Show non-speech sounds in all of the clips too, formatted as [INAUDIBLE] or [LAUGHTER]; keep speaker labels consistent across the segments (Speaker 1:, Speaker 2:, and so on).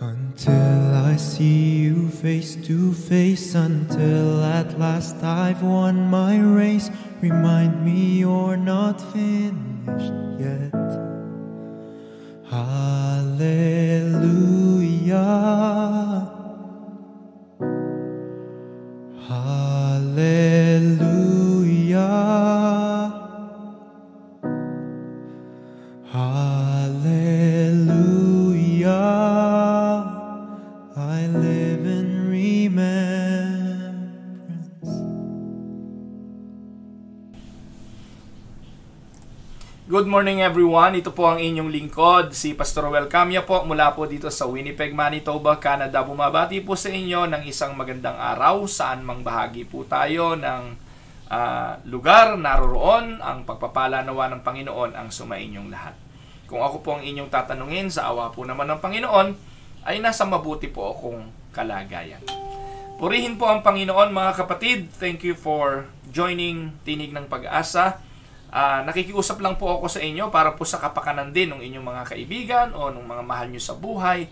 Speaker 1: Until I see you face to face, until at last I've won my race, remind me you're not finished yet. Hallelujah. morning everyone. Ito po ang inyong lingkod, si Pastor Well Camia po mula po dito sa Winnipeg, Manitoba, Canada. Bumabati po sa inyo ng isang magandang araw saan mang bahagi po tayo ng uh, lugar naroroon ang pagpapala nawa ng Panginoon ang sumainyong lahat. Kung ako po ang inyong tatanungin sa awa po naman ng Panginoon, ay nasa mabuti po akong kalagayan. Purihin po ang Panginoon mga kapatid. Thank you for joining Tinig ng Pag-asa Uh, nakikiusap lang po ako sa inyo para po sa kapakanan din ng inyong mga kaibigan o ng mga mahal nyo sa buhay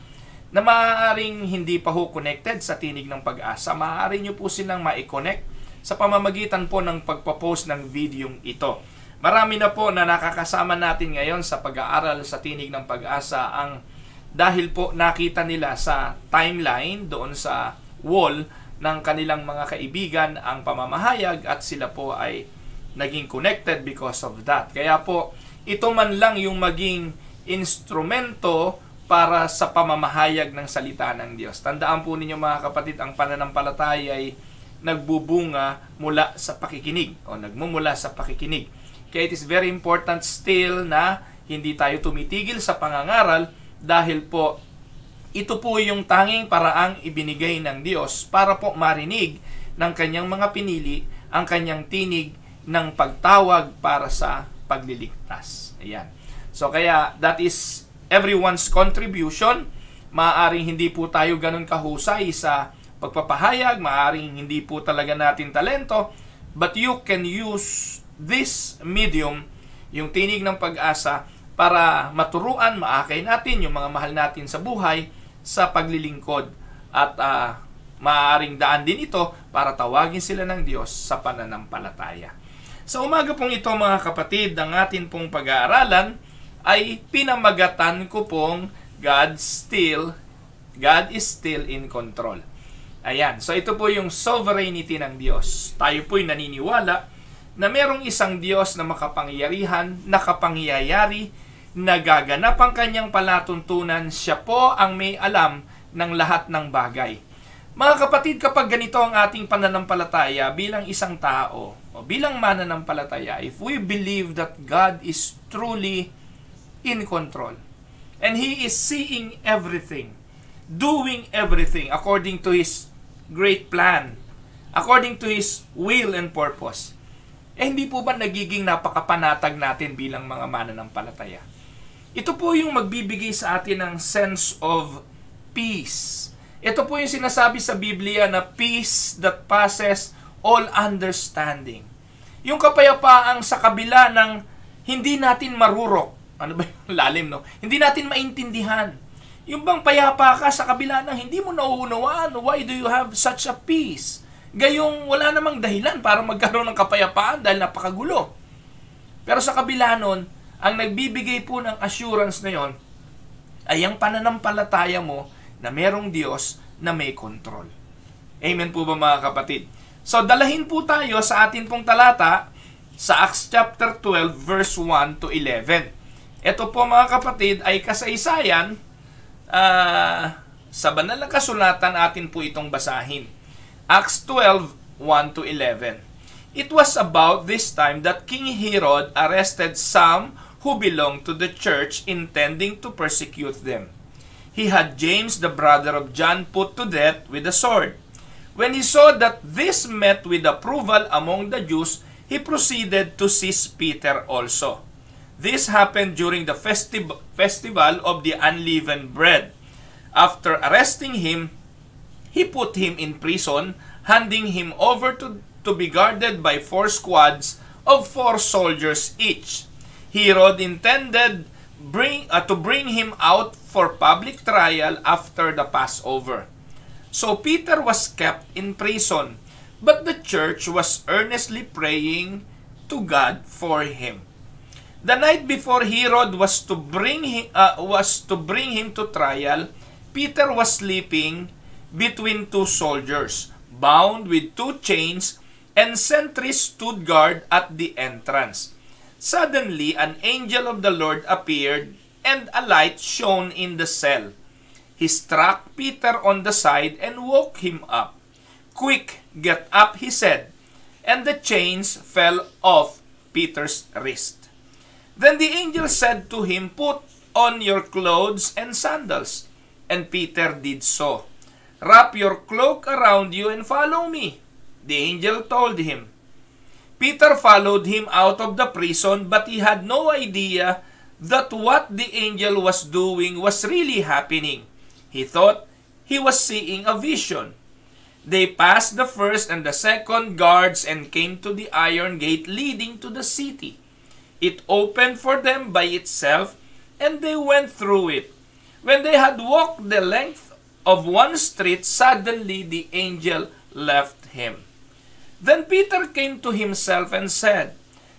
Speaker 1: na maaaring hindi pa ho connected sa tinig ng pag-asa. Maaari nyo po silang ma-connect sa pamamagitan po ng pagpapost ng videong ito. Marami na po na nakakasama natin ngayon sa pag-aaral sa tinig ng pag-asa ang dahil po nakita nila sa timeline doon sa wall ng kanilang mga kaibigan ang pamamahayag at sila po ay naging connected because of that. Kaya po, ito man lang yung maging instrumento para sa pamamahayag ng salita ng Diyos. Tandaan po ninyo mga kapatid, ang pananampalataya ay nagbubunga mula sa pakikinig o nagmumula sa pakikinig. Kaya it is very important still na hindi tayo tumitigil sa pangangaral dahil po ito po yung tanging paraang ibinigay ng Diyos para po marinig ng kanyang mga pinili, ang kanyang tinig, ng pagtawag para sa pagliligtas. Ayan. So kaya that is everyone's contribution. Maaring hindi po tayo ganun kahusay sa pagpapahayag, maaring hindi po talaga natin talento, but you can use this medium, yung tinig ng pag-asa, para maturuan, maakay natin yung mga mahal natin sa buhay sa paglilingkod at uh, maaaring daan din ito para tawagin sila ng Diyos sa pananampalataya. Sa umaga pong ito mga kapatid, ang atin pong pag-aaralan ay pinamagatan ko pong God still God is still in control. Ayan. So ito po yung sovereignty ng Diyos. Tayo po'y naniniwala na merong isang Diyos na makapangyarihan, nakapangyayari, nagaganap ang kanyang palatuntunan, siya po ang may alam ng lahat ng bagay. Mga kapatid, kapag ganito ang ating pananampalataya bilang isang tao, o bilang mananampalataya, if we believe that God is truly in control and He is seeing everything, doing everything according to His great plan, according to His will and purpose, eh hindi po ba nagiging napakapanatag natin bilang mga mananampalataya? Ito po yung magbibigay sa atin ng sense of peace. Ito po yung sinasabi sa Biblia na peace that passes all understanding. Yung kapayapaang sa kabila ng hindi natin marurok. Ano ba yung [LAUGHS] lalim, no? Hindi natin maintindihan. Yung bang payapa ka sa kabila ng hindi mo nauunawaan, why do you have such a peace? Gayong wala namang dahilan para magkaroon ng kapayapaan dahil napakagulo. Pero sa kabila nun, ang nagbibigay po ng assurance na yon ay ang pananampalataya mo na merong Diyos na may control. Amen po ba mga kapatid? So dalahin po tayo sa atin pong talata sa Acts chapter 12 verse 1 to 11. Ito po mga kapatid ay kasaysayan uh, sa banal na kasulatan atin po itong basahin. Acts 12, 1 to 11. It was about this time that King Herod arrested some who belonged to the church intending to persecute them. He had James the brother of John put to death with a sword. When he saw that this met with approval among the Jews, he proceeded to seize Peter also. This happened during the festiv festival of the unleavened bread. After arresting him, he put him in prison, handing him over to, to be guarded by four squads of four soldiers each. Herod intended bring, uh, to bring him out for public trial after the Passover. So Peter was kept in prison, but the church was earnestly praying to God for him. The night before Herod was to bring him, uh, was to bring him to trial, Peter was sleeping between two soldiers, bound with two chains, and sentries stood guard at the entrance. Suddenly, an angel of the Lord appeared, and a light shone in the cell. He struck Peter on the side and woke him up. Quick, get up, he said. And the chains fell off Peter's wrist. Then the angel said to him, Put on your clothes and sandals. And Peter did so. Wrap your cloak around you and follow me, the angel told him. Peter followed him out of the prison, but he had no idea that what the angel was doing was really happening. He thought he was seeing a vision. They passed the first and the second guards and came to the iron gate leading to the city. It opened for them by itself, and they went through it. When they had walked the length of one street, suddenly the angel left him. Then Peter came to himself and said,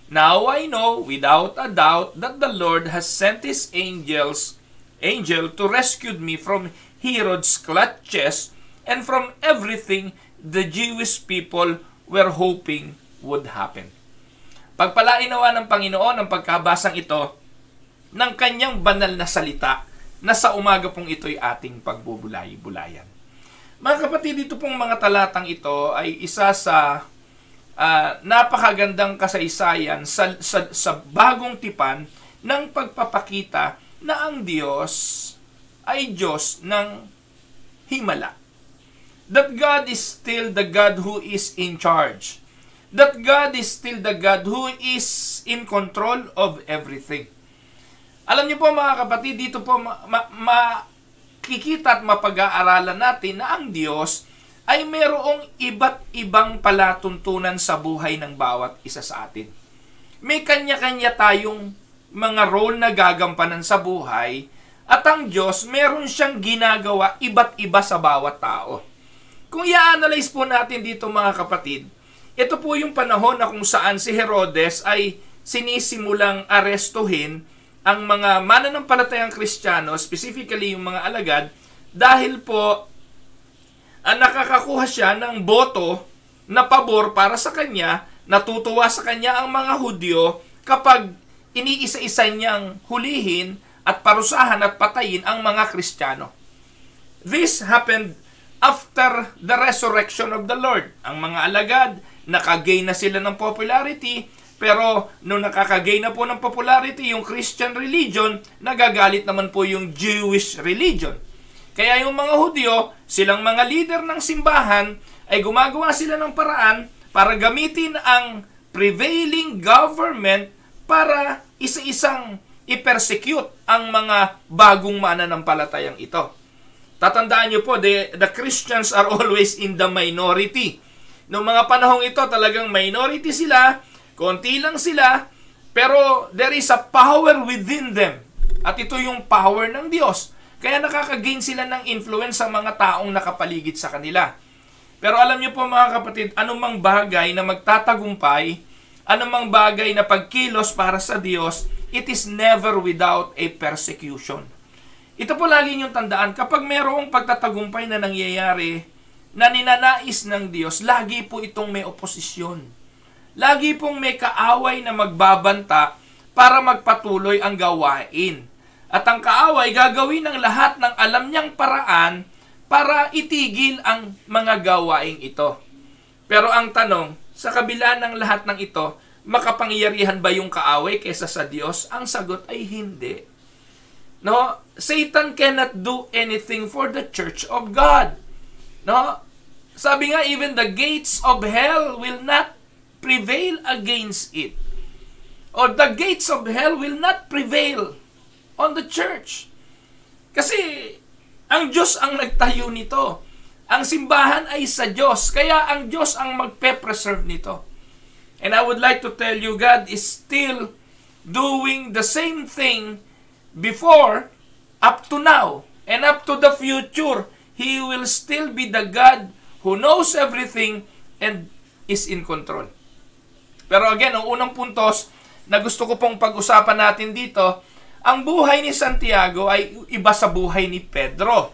Speaker 1: Now I know without a doubt that the Lord has sent his angels angel to rescue me from Herod's clutches and from everything the Jewish people were hoping would happen. Pagpalainawa ng Panginoon ang pagkabasang ito ng kanyang banal na salita na sa umaga pong ito'y ating pagbubulay-bulayan. Mga kapatid, dito pong mga talatang ito ay isa sa uh, napakagandang kasaysayan sa, sa, sa bagong tipan ng pagpapakita na ang Diyos ay Diyos ng himala. That God is still the God who is in charge. That God is still the God who is in control of everything. Alam niyo po mga kapatid, dito po ma- ma- makikita at mapag-aaralan natin na ang Diyos ay mayroong iba't ibang palatuntunan sa buhay ng bawat isa sa atin. May kanya-kanya tayong mga role na gagampanan sa buhay at ang Diyos, meron siyang ginagawa iba't iba sa bawat tao. Kung i-analyze po natin dito mga kapatid, ito po yung panahon na kung saan si Herodes ay sinisimulang arestuhin ang mga mananampalatayang Kristiyano, specifically yung mga alagad, dahil po ah, nakakakuha siya ng boto na pabor para sa kanya, natutuwa sa kanya ang mga Hudyo kapag iniisa-isa niyang hulihin at parusahan at patayin ang mga Kristiyano. This happened after the resurrection of the Lord. Ang mga alagad, nakagain na sila ng popularity, pero nung nakakagain na po ng popularity yung Christian religion, nagagalit naman po yung Jewish religion. Kaya yung mga Hudyo, silang mga leader ng simbahan, ay gumagawa sila ng paraan para gamitin ang prevailing government para isa-isang i-persecute ang mga bagong mananampalatayang ito. Tatandaan niyo po, the, the Christians are [LAUGHS] always in the minority. Noong mga panahong ito, talagang minority sila, konti lang sila, pero there is a power within them. At ito yung power ng Diyos. Kaya nakakagain sila ng influence sa mga taong nakapaligid sa kanila. Pero alam niyo po mga kapatid, anumang bagay na magtatagumpay, anumang bagay na pagkilos para sa Diyos, it is never without a persecution. Ito po lagi niyong tandaan, kapag merong pagtatagumpay na nangyayari na ninanais ng Diyos, lagi po itong may oposisyon. Lagi pong may kaaway na magbabanta para magpatuloy ang gawain. At ang kaaway gagawin ng lahat ng alam niyang paraan para itigil ang mga gawaing ito. Pero ang tanong, sa kabila ng lahat ng ito, makapangyarihan ba yung kaaway kaysa sa Diyos? Ang sagot ay hindi. No? Satan cannot do anything for the church of God. No? Sabi nga, even the gates of hell will not prevail against it. Or the gates of hell will not prevail on the church. Kasi ang Diyos ang nagtayo nito. Ang simbahan ay sa Diyos. Kaya ang Diyos ang magpe-preserve nito. And I would like to tell you, God is still doing the same thing before up to now and up to the future. He will still be the God who knows everything and is in control. Pero again, ang unang puntos na gusto ko pong pag-usapan natin dito, ang buhay ni Santiago ay iba sa buhay ni Pedro.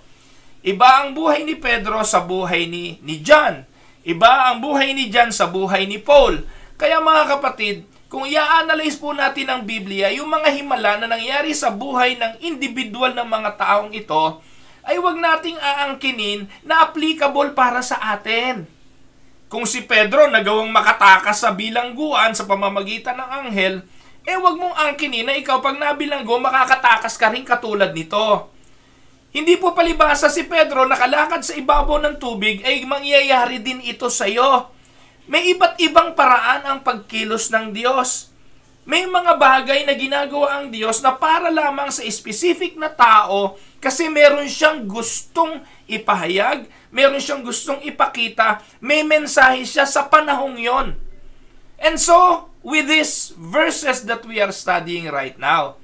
Speaker 1: Iba ang buhay ni Pedro sa buhay ni, ni John. Iba ang buhay ni John sa buhay ni Paul. Kaya mga kapatid, kung i-analyze po natin ang Biblia, yung mga himala na nangyari sa buhay ng individual ng mga taong ito, ay wag nating aangkinin na applicable para sa atin. Kung si Pedro nagawang makatakas sa bilangguan sa pamamagitan ng anghel, eh wag mong angkinin na ikaw pag nabilanggo makakatakas ka rin katulad nito. Hindi po palibasa si Pedro nakalakad sa ibabaw ng tubig ay mangyayari din ito sa iyo. May iba't ibang paraan ang pagkilos ng Diyos. May mga bagay na ginagawa ang Diyos na para lamang sa specific na tao kasi meron siyang gustong ipahayag, meron siyang gustong ipakita, may mensahe siya sa panahong yon. And so, with these verses that we are studying right now,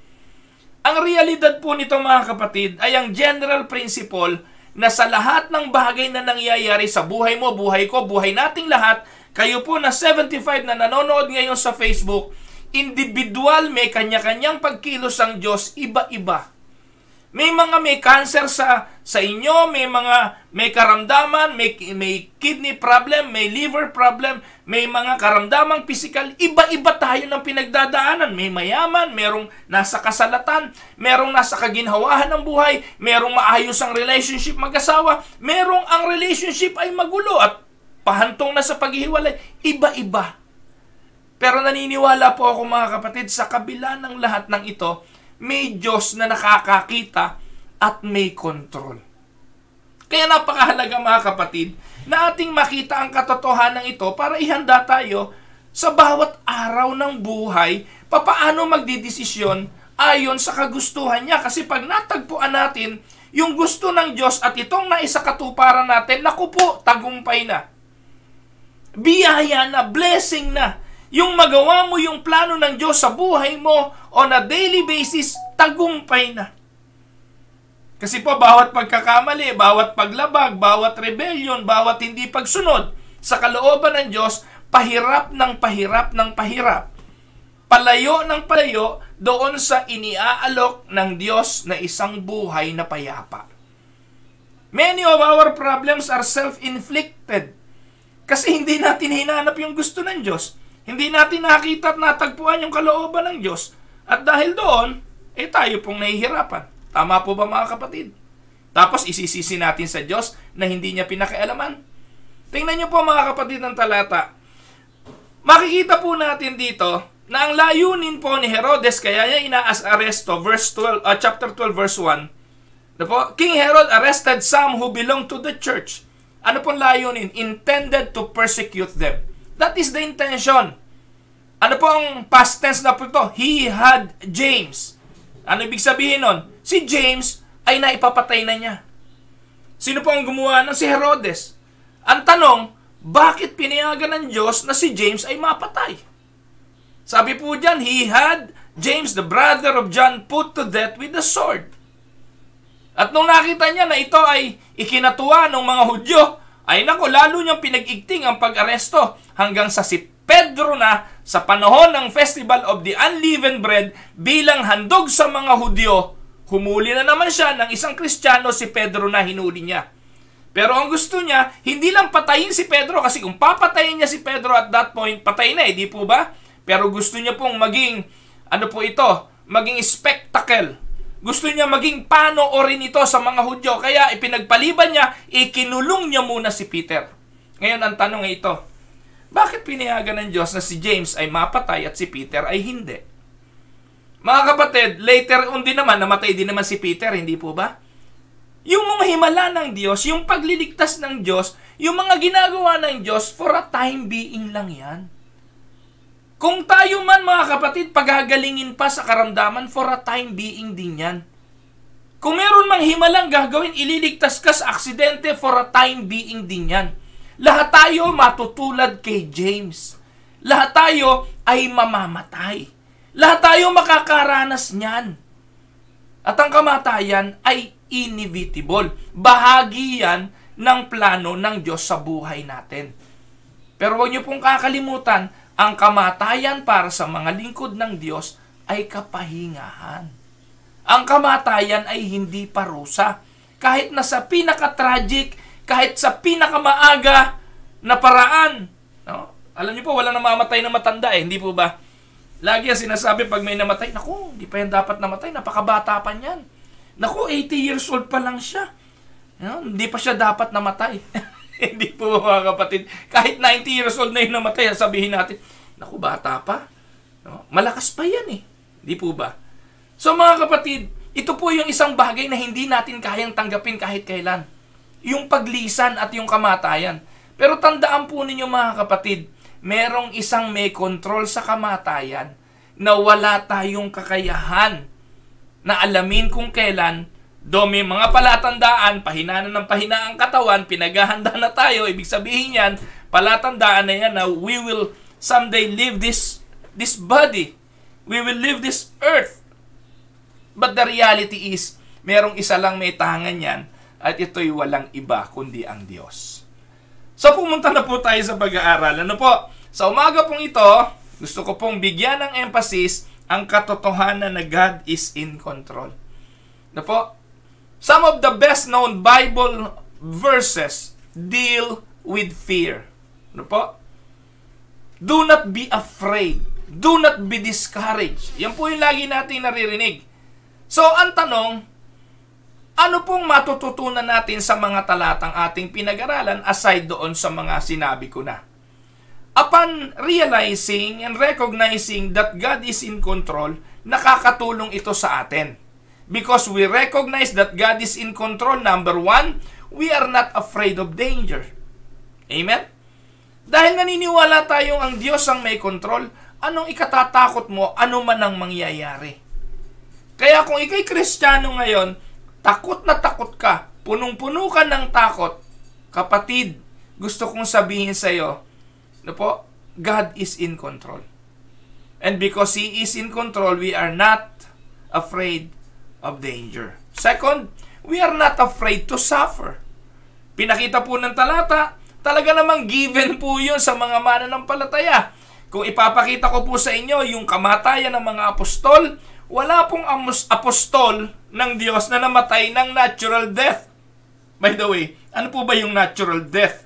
Speaker 1: ang realidad po nito mga kapatid ay ang general principle na sa lahat ng bagay na nangyayari sa buhay mo, buhay ko, buhay nating lahat, kayo po na 75 na nanonood ngayon sa Facebook, individual may kanya-kanyang pagkilos ang Diyos, iba-iba. May mga may cancer sa sa inyo, may mga may karamdaman, may may kidney problem, may liver problem, may mga karamdamang physical, iba-iba tayo ng pinagdadaanan. May mayaman, merong nasa kasalatan, merong nasa kaginhawahan ng buhay, merong maayos ang relationship mag-asawa, merong ang relationship ay magulo at pahantong na sa paghihiwalay, iba-iba. Pero naniniwala po ako mga kapatid, sa kabila ng lahat ng ito, may Diyos na nakakakita at may control. Kaya napakahalaga mga kapatid na ating makita ang katotohanan ito para ihanda tayo sa bawat araw ng buhay papaano magdidesisyon ayon sa kagustuhan niya. Kasi pag natagpuan natin yung gusto ng Diyos at itong naisakatuparan natin, naku po, tagumpay na biyaya na, blessing na. Yung magawa mo yung plano ng Diyos sa buhay mo on a daily basis, tagumpay na. Kasi po, bawat pagkakamali, bawat paglabag, bawat rebellion, bawat hindi pagsunod sa kalooban ng Diyos, pahirap ng pahirap ng pahirap. Palayo ng palayo doon sa iniaalok ng Diyos na isang buhay na payapa. Many of our problems are self-inflicted. Kasi hindi natin hinahanap yung gusto ng Diyos. Hindi natin nakita at natagpuan yung kalooban ng Diyos. At dahil doon, eh tayo pong nahihirapan. Tama po ba mga kapatid? Tapos isisisi natin sa Diyos na hindi niya pinakaalaman. Tingnan niyo po mga kapatid ng talata. Makikita po natin dito na ang layunin po ni Herodes kaya niya inaas-aresto verse 12 uh, ah, chapter 12 verse 1. Na ano po, King Herod arrested some who belong to the church ano pong layunin? Intended to persecute them. That is the intention. Ano pong past tense na po ito? He had James. Ano ibig sabihin nun? Si James ay naipapatay na niya. Sino pong gumawa nun? Si Herodes. Ang tanong, bakit pinayagan ng Diyos na si James ay mapatay? Sabi po dyan, he had James, the brother of John, put to death with the sword. At nung nakita niya na ito ay ikinatuwa ng mga Hudyo, ay nako lalo niyang pinag-igting ang pag-aresto hanggang sa si Pedro na sa panahon ng Festival of the Unleavened Bread bilang handog sa mga Hudyo, humuli na naman siya ng isang Kristiyano si Pedro na hinuli niya. Pero ang gusto niya, hindi lang patayin si Pedro kasi kung papatayin niya si Pedro at that point, patay na eh, di po ba? Pero gusto niya pong maging, ano po ito, maging spectacle gusto niya maging panoorin ito sa mga Hudyo. Kaya ipinagpaliban niya, ikinulong niya muna si Peter. Ngayon, ang tanong ay ito, bakit pinayagan ng Diyos na si James ay mapatay at si Peter ay hindi? Mga kapatid, later on din naman, namatay din naman si Peter, hindi po ba? Yung mga himala ng Diyos, yung pagliligtas ng Diyos, yung mga ginagawa ng Diyos, for a time being lang yan. Kung tayo man mga kapatid, paghagalingin pa sa karamdaman, for a time being din yan. Kung meron mang himalang gagawin, ililigtas ka sa aksidente, for a time being din yan. Lahat tayo matutulad kay James. Lahat tayo ay mamamatay. Lahat tayo makakaranas niyan. At ang kamatayan ay inevitable. Bahagi yan ng plano ng Diyos sa buhay natin. Pero huwag niyo pong kakalimutan ang kamatayan para sa mga lingkod ng Diyos ay kapahingahan. Ang kamatayan ay hindi parusa. Kahit na sa pinaka-tragic, kahit sa pinakamaaga na paraan. No? Alam niyo po, wala namamatay na matanda eh, hindi po ba? Lagi ang sinasabi pag may namatay, naku, hindi pa yan dapat namatay, napakabata pa niyan. Naku, 80 years old pa lang siya. No? Hindi pa siya dapat namatay. [LAUGHS] [LAUGHS] Hindi po mga kapatid. Kahit 90 years old na yung namatay, sabihin natin, naku, bata pa. No? Malakas pa yan eh. Hindi po ba? So mga kapatid, ito po yung isang bagay na hindi natin kayang tanggapin kahit kailan. Yung paglisan at yung kamatayan. Pero tandaan po ninyo mga kapatid, merong isang may control sa kamatayan na wala tayong kakayahan na alamin kung kailan Domi, mga palatandaan, pahinaan ng pahinaang katawan, pinaghahanda na tayo. Ibig sabihin yan, palatandaan na yan na we will someday leave this this body. We will leave this earth. But the reality is, merong isa lang may tahangan yan at ito'y walang iba kundi ang Diyos. So pumunta na po tayo sa pag-aaral. Ano po? Sa umaga pong ito, gusto ko pong bigyan ng emphasis ang katotohanan na God is in control. Ano po? Some of the best known Bible verses deal with fear. Ano po? Do not be afraid. Do not be discouraged. Yan po yung lagi nating naririnig. So, ang tanong, ano pong matututunan natin sa mga talatang ating pinag-aralan aside doon sa mga sinabi ko na? Upon realizing and recognizing that God is in control, nakakatulong ito sa atin. Because we recognize that God is in control, number one, we are not afraid of danger. Amen? Dahil naniniwala tayong ang Diyos ang may control, anong ikatatakot mo, ano man ang mangyayari. Kaya kung ikay kristyano ngayon, takot na takot ka, punong-puno ka ng takot, kapatid, gusto kong sabihin sa iyo, no po, God is in control. And because He is in control, we are not afraid of danger. Second, we are not afraid to suffer. Pinakita po ng talata, talaga namang given po yun sa mga mananampalataya. Kung ipapakita ko po sa inyo yung kamatayan ng mga apostol, wala pong amos, apostol ng Diyos na namatay ng natural death. By the way, ano po ba yung natural death?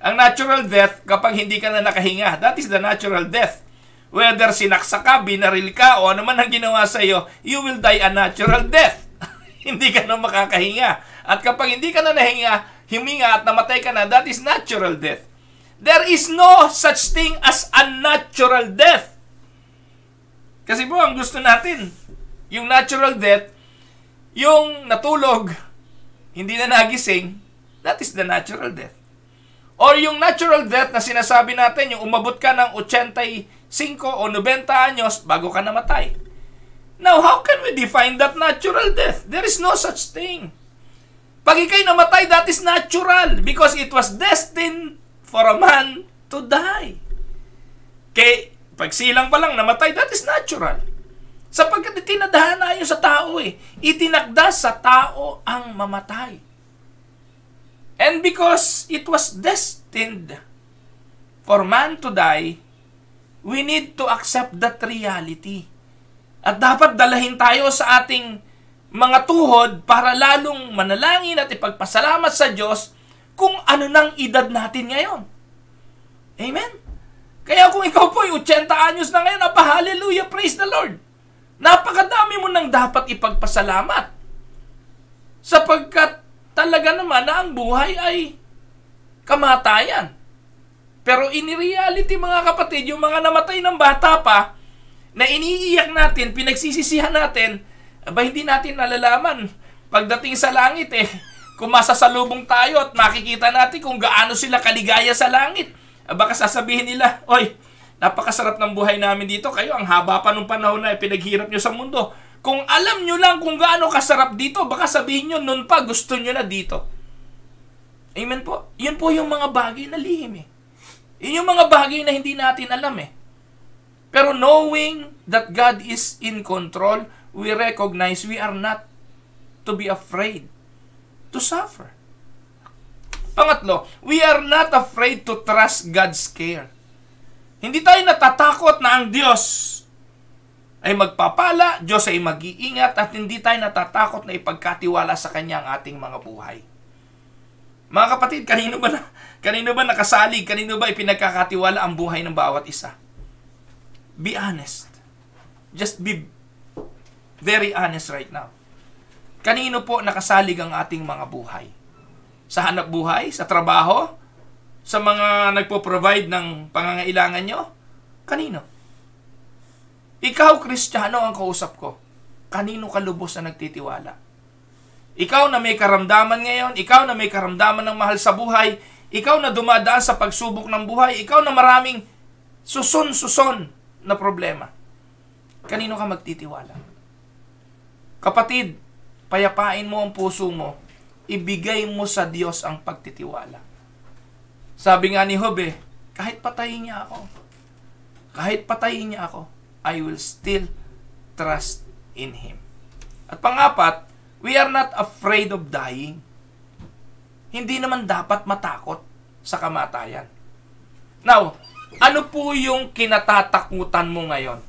Speaker 1: Ang natural death, kapag hindi ka na nakahinga, that is the natural death. Whether sinaksak ka, binaril ka, o ano man ang ginawa sa iyo, you will die a natural death. [LAUGHS] hindi ka na makakahinga. At kapag hindi ka na nahinga, huminga at namatay ka na, that is natural death. There is no such thing as unnatural death. Kasi po, ang gusto natin, yung natural death, yung natulog, hindi na nagising, that is the natural death. Or yung natural death na sinasabi natin, yung umabot ka ng 80 5 o 90 anyos bago ka namatay. Now, how can we define that natural death? There is no such thing. Pag ikay namatay, that is natural because it was destined for a man to die. Kay, pag silang pa lang namatay, that is natural. Sapagkat itinadahan na yun sa tao eh. Itinakda sa tao ang mamatay. And because it was destined for man to die, We need to accept that reality. At dapat dalahin tayo sa ating mga tuhod para lalong manalangin at ipagpasalamat sa Diyos kung ano nang edad natin ngayon. Amen? Kaya kung ikaw po ay 80 anyos na ngayon, apa, hallelujah, praise the Lord. Napakadami mo nang dapat ipagpasalamat. Sapagkat talaga naman na ang buhay ay kamatayan. Pero in reality mga kapatid, yung mga namatay ng bata pa, na iniiyak natin, pinagsisisihan natin, aba hindi natin nalalaman pagdating sa langit eh. Kung masasalubong tayo at makikita natin kung gaano sila kaligaya sa langit, baka sasabihin nila, Oy, napakasarap ng buhay namin dito. Kayo, ang haba pa nung panahon na eh, pinaghirap nyo sa mundo. Kung alam nyo lang kung gaano kasarap dito, baka sabihin nyo, noon pa, gusto nyo na dito. Amen po? Yun po yung mga bagay na lihim eh. Yun yung mga bagay na hindi natin alam eh. Pero knowing that God is in control, we recognize we are not to be afraid to suffer. Pangatlo, we are not afraid to trust God's care. Hindi tayo natatakot na ang Diyos ay magpapala, Diyos ay mag-iingat at hindi tayo natatakot na ipagkatiwala sa Kanya ang ating mga buhay. Mga kapatid, kanino ba na, Kanino ba nakasalig? Kanino ba ipinagkakatiwala ang buhay ng bawat isa? Be honest. Just be very honest right now. Kanino po nakasalig ang ating mga buhay? Sa hanap buhay? Sa trabaho? Sa mga nagpo-provide ng pangangailangan nyo? Kanino? Ikaw, Kristiyano, ang kausap ko. Kanino ka lubos na nagtitiwala? Ikaw na may karamdaman ngayon, ikaw na may karamdaman ng mahal sa buhay, ikaw na dumadaan sa pagsubok ng buhay, ikaw na maraming susun-susun na problema. Kanino ka magtitiwala? Kapatid, payapain mo ang puso mo. Ibigay mo sa Diyos ang pagtitiwala. Sabi nga ni Hobe, eh, kahit patayin niya ako, kahit patayin niya ako, I will still trust in Him. At pangapat, we are not afraid of dying hindi naman dapat matakot sa kamatayan. Now, ano po yung kinatatakutan mo ngayon?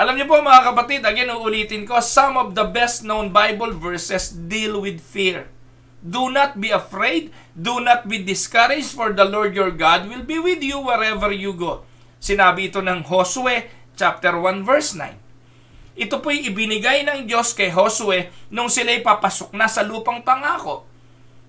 Speaker 1: Alam niyo po mga kapatid, again uulitin ko, some of the best known Bible verses deal with fear. Do not be afraid, do not be discouraged, for the Lord your God will be with you wherever you go. Sinabi ito ng Josue chapter 1 verse 9. Ito po'y ibinigay ng Diyos kay Josue nung sila'y papasok na sa lupang pangako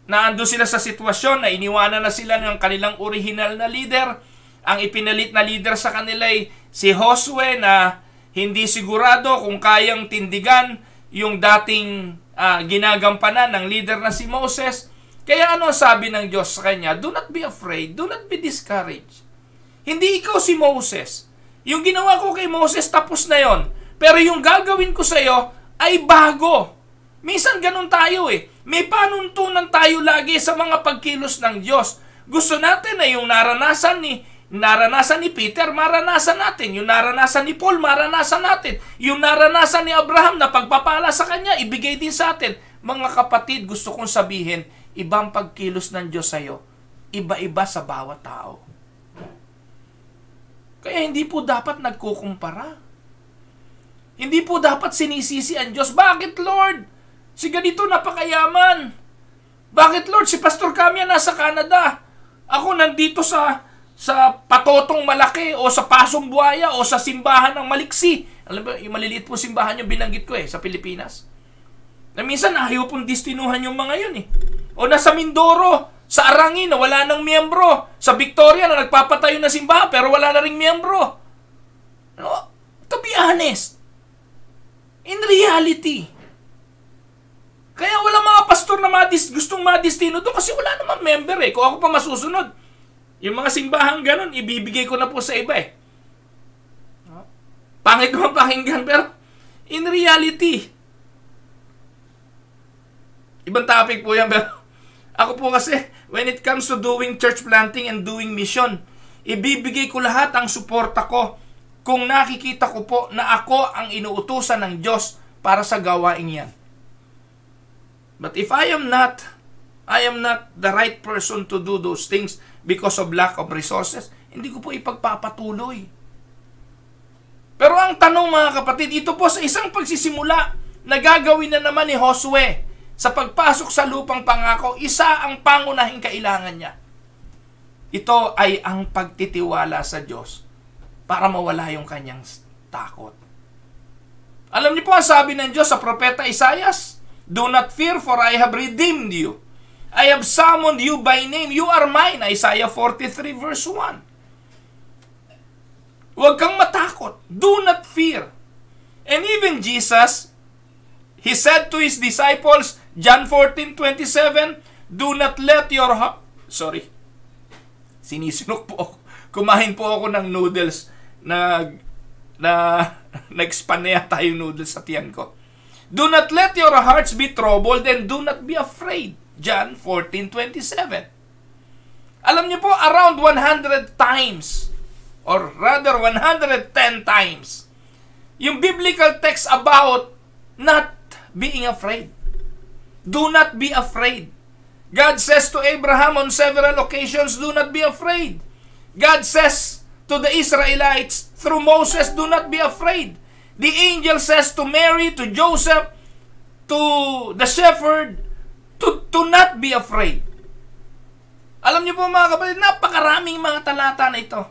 Speaker 1: naando sila sa sitwasyon na iniwanan na sila ng kanilang original na leader. Ang ipinalit na leader sa kanila ay si Josue na hindi sigurado kung kayang tindigan yung dating uh, ginagampanan ng leader na si Moses. Kaya ano sabi ng Diyos sa kanya? Do not be afraid. Do not be discouraged. Hindi ikaw si Moses. Yung ginawa ko kay Moses, tapos na yon. Pero yung gagawin ko sa iyo ay bago. Minsan ganun tayo eh. May panuntunan tayo lagi sa mga pagkilos ng Diyos. Gusto natin na yung naranasan ni naranasan ni Peter, maranasan natin. Yung naranasan ni Paul, maranasan natin. Yung naranasan ni Abraham na pagpapala sa kanya, ibigay din sa atin. Mga kapatid, gusto kong sabihin, ibang pagkilos ng Diyos sa iyo. Iba-iba sa bawat tao. Kaya hindi po dapat nagkukumpara. Hindi po dapat sinisisi ang Diyos. Bakit, Lord? Si ganito napakayaman. Bakit Lord? Si Pastor Camia nasa Canada. Ako nandito sa sa patotong malaki o sa pasong buhaya o sa simbahan ng maliksi. Alam mo, yung maliliit po simbahan yung binanggit ko eh, sa Pilipinas. Na minsan ayaw pong destinuhan yung mga yun eh. O nasa Mindoro, sa Arangin na wala nang miyembro. Sa Victoria na nagpapatayo na simbahan pero wala na ring miyembro. No? To be honest, in reality, kaya wala mga pastor na madis, gustong madistino doon kasi wala naman member eh. Kung ako pa masusunod, yung mga simbahan ganun, ibibigay ko na po sa iba eh. Pangit naman pakinggan, pero in reality, ibang topic po yan, pero ako po kasi, when it comes to doing church planting and doing mission, ibibigay ko lahat ang suporta ko kung nakikita ko po na ako ang inuutusan ng Diyos para sa gawain yan. But if I am not, I am not the right person to do those things because of lack of resources, hindi ko po ipagpapatuloy. Pero ang tanong mga kapatid, ito po sa isang pagsisimula na gagawin na naman ni Josue sa pagpasok sa lupang pangako, isa ang pangunahing kailangan niya. Ito ay ang pagtitiwala sa Diyos para mawala yung kanyang takot. Alam niyo po ang sabi ng Diyos sa propeta Isayas, Do not fear, for I have redeemed you. I have summoned you by name. You are mine. Isaiah 43 verse 1. Huwag kang matakot. Do not fear. And even Jesus, He said to His disciples, John 14:27, Do not let your heart... Sorry. Sinisinok po ako. Kumain po ako ng noodles na na [LAUGHS] nag-span na yata yung noodles sa tiyan ko. Do not let your hearts be troubled and do not be afraid. John 14:27. Alam niyo po, around 100 times or rather 110 times yung biblical text about not being afraid. Do not be afraid. God says to Abraham on several occasions, do not be afraid. God says to the Israelites through Moses, do not be afraid. The angel says to Mary, to Joseph, to the shepherd, to, to not be afraid. Alam niyo po mga kapatid, napakaraming mga talata na ito.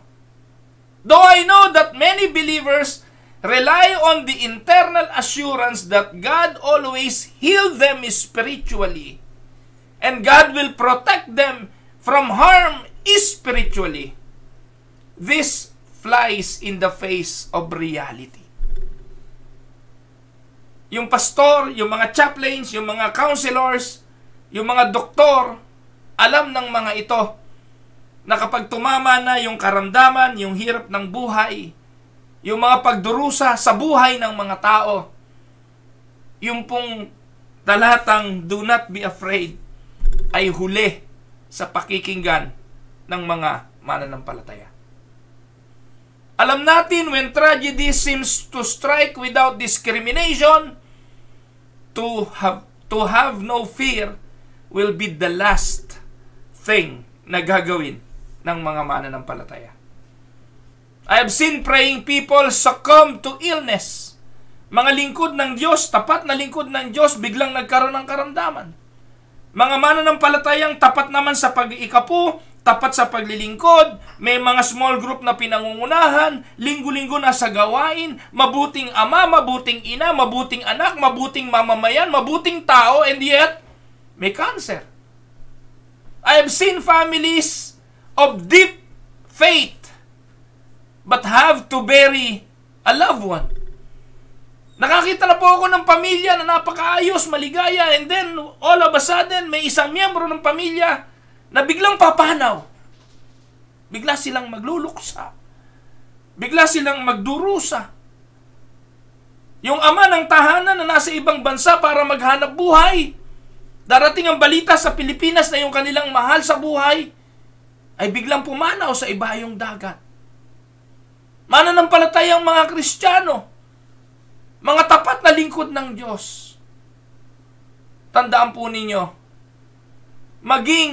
Speaker 1: Though I know that many believers rely on the internal assurance that God always heal them spiritually and God will protect them from harm spiritually. This flies in the face of reality yung pastor, yung mga chaplains, yung mga counselors, yung mga doktor, alam ng mga ito na kapag tumama na yung karamdaman, yung hirap ng buhay, yung mga pagdurusa sa buhay ng mga tao, yung pong talatang do not be afraid ay huli sa pakikinggan ng mga mananampalataya. Alam natin when tragedy seems to strike without discrimination, to have to have no fear will be the last thing na gagawin ng mga mananampalataya. I have seen praying people succumb to illness. Mga lingkod ng Diyos, tapat na lingkod ng Diyos, biglang nagkaroon ng karamdaman. Mga mananampalatayang tapat naman sa pag-ikapo, tapat sa paglilingkod, may mga small group na pinangungunahan, linggo-linggo na sa gawain, mabuting ama, mabuting ina, mabuting anak, mabuting mamamayan, mabuting tao, and yet, may cancer. I have seen families of deep faith but have to bury a loved one. Nakakita na po ako ng pamilya na napakaayos, maligaya, and then all of a sudden may isang miyembro ng pamilya na biglang papanaw. Bigla silang magluluksa. Bigla silang magdurusa. Yung ama ng tahanan na nasa ibang bansa para maghanap buhay. Darating ang balita sa Pilipinas na yung kanilang mahal sa buhay ay biglang pumanaw sa iba yung dagat. Mananampalataya ang mga Kristiyano, mga tapat na lingkod ng Diyos. Tandaan po ninyo, maging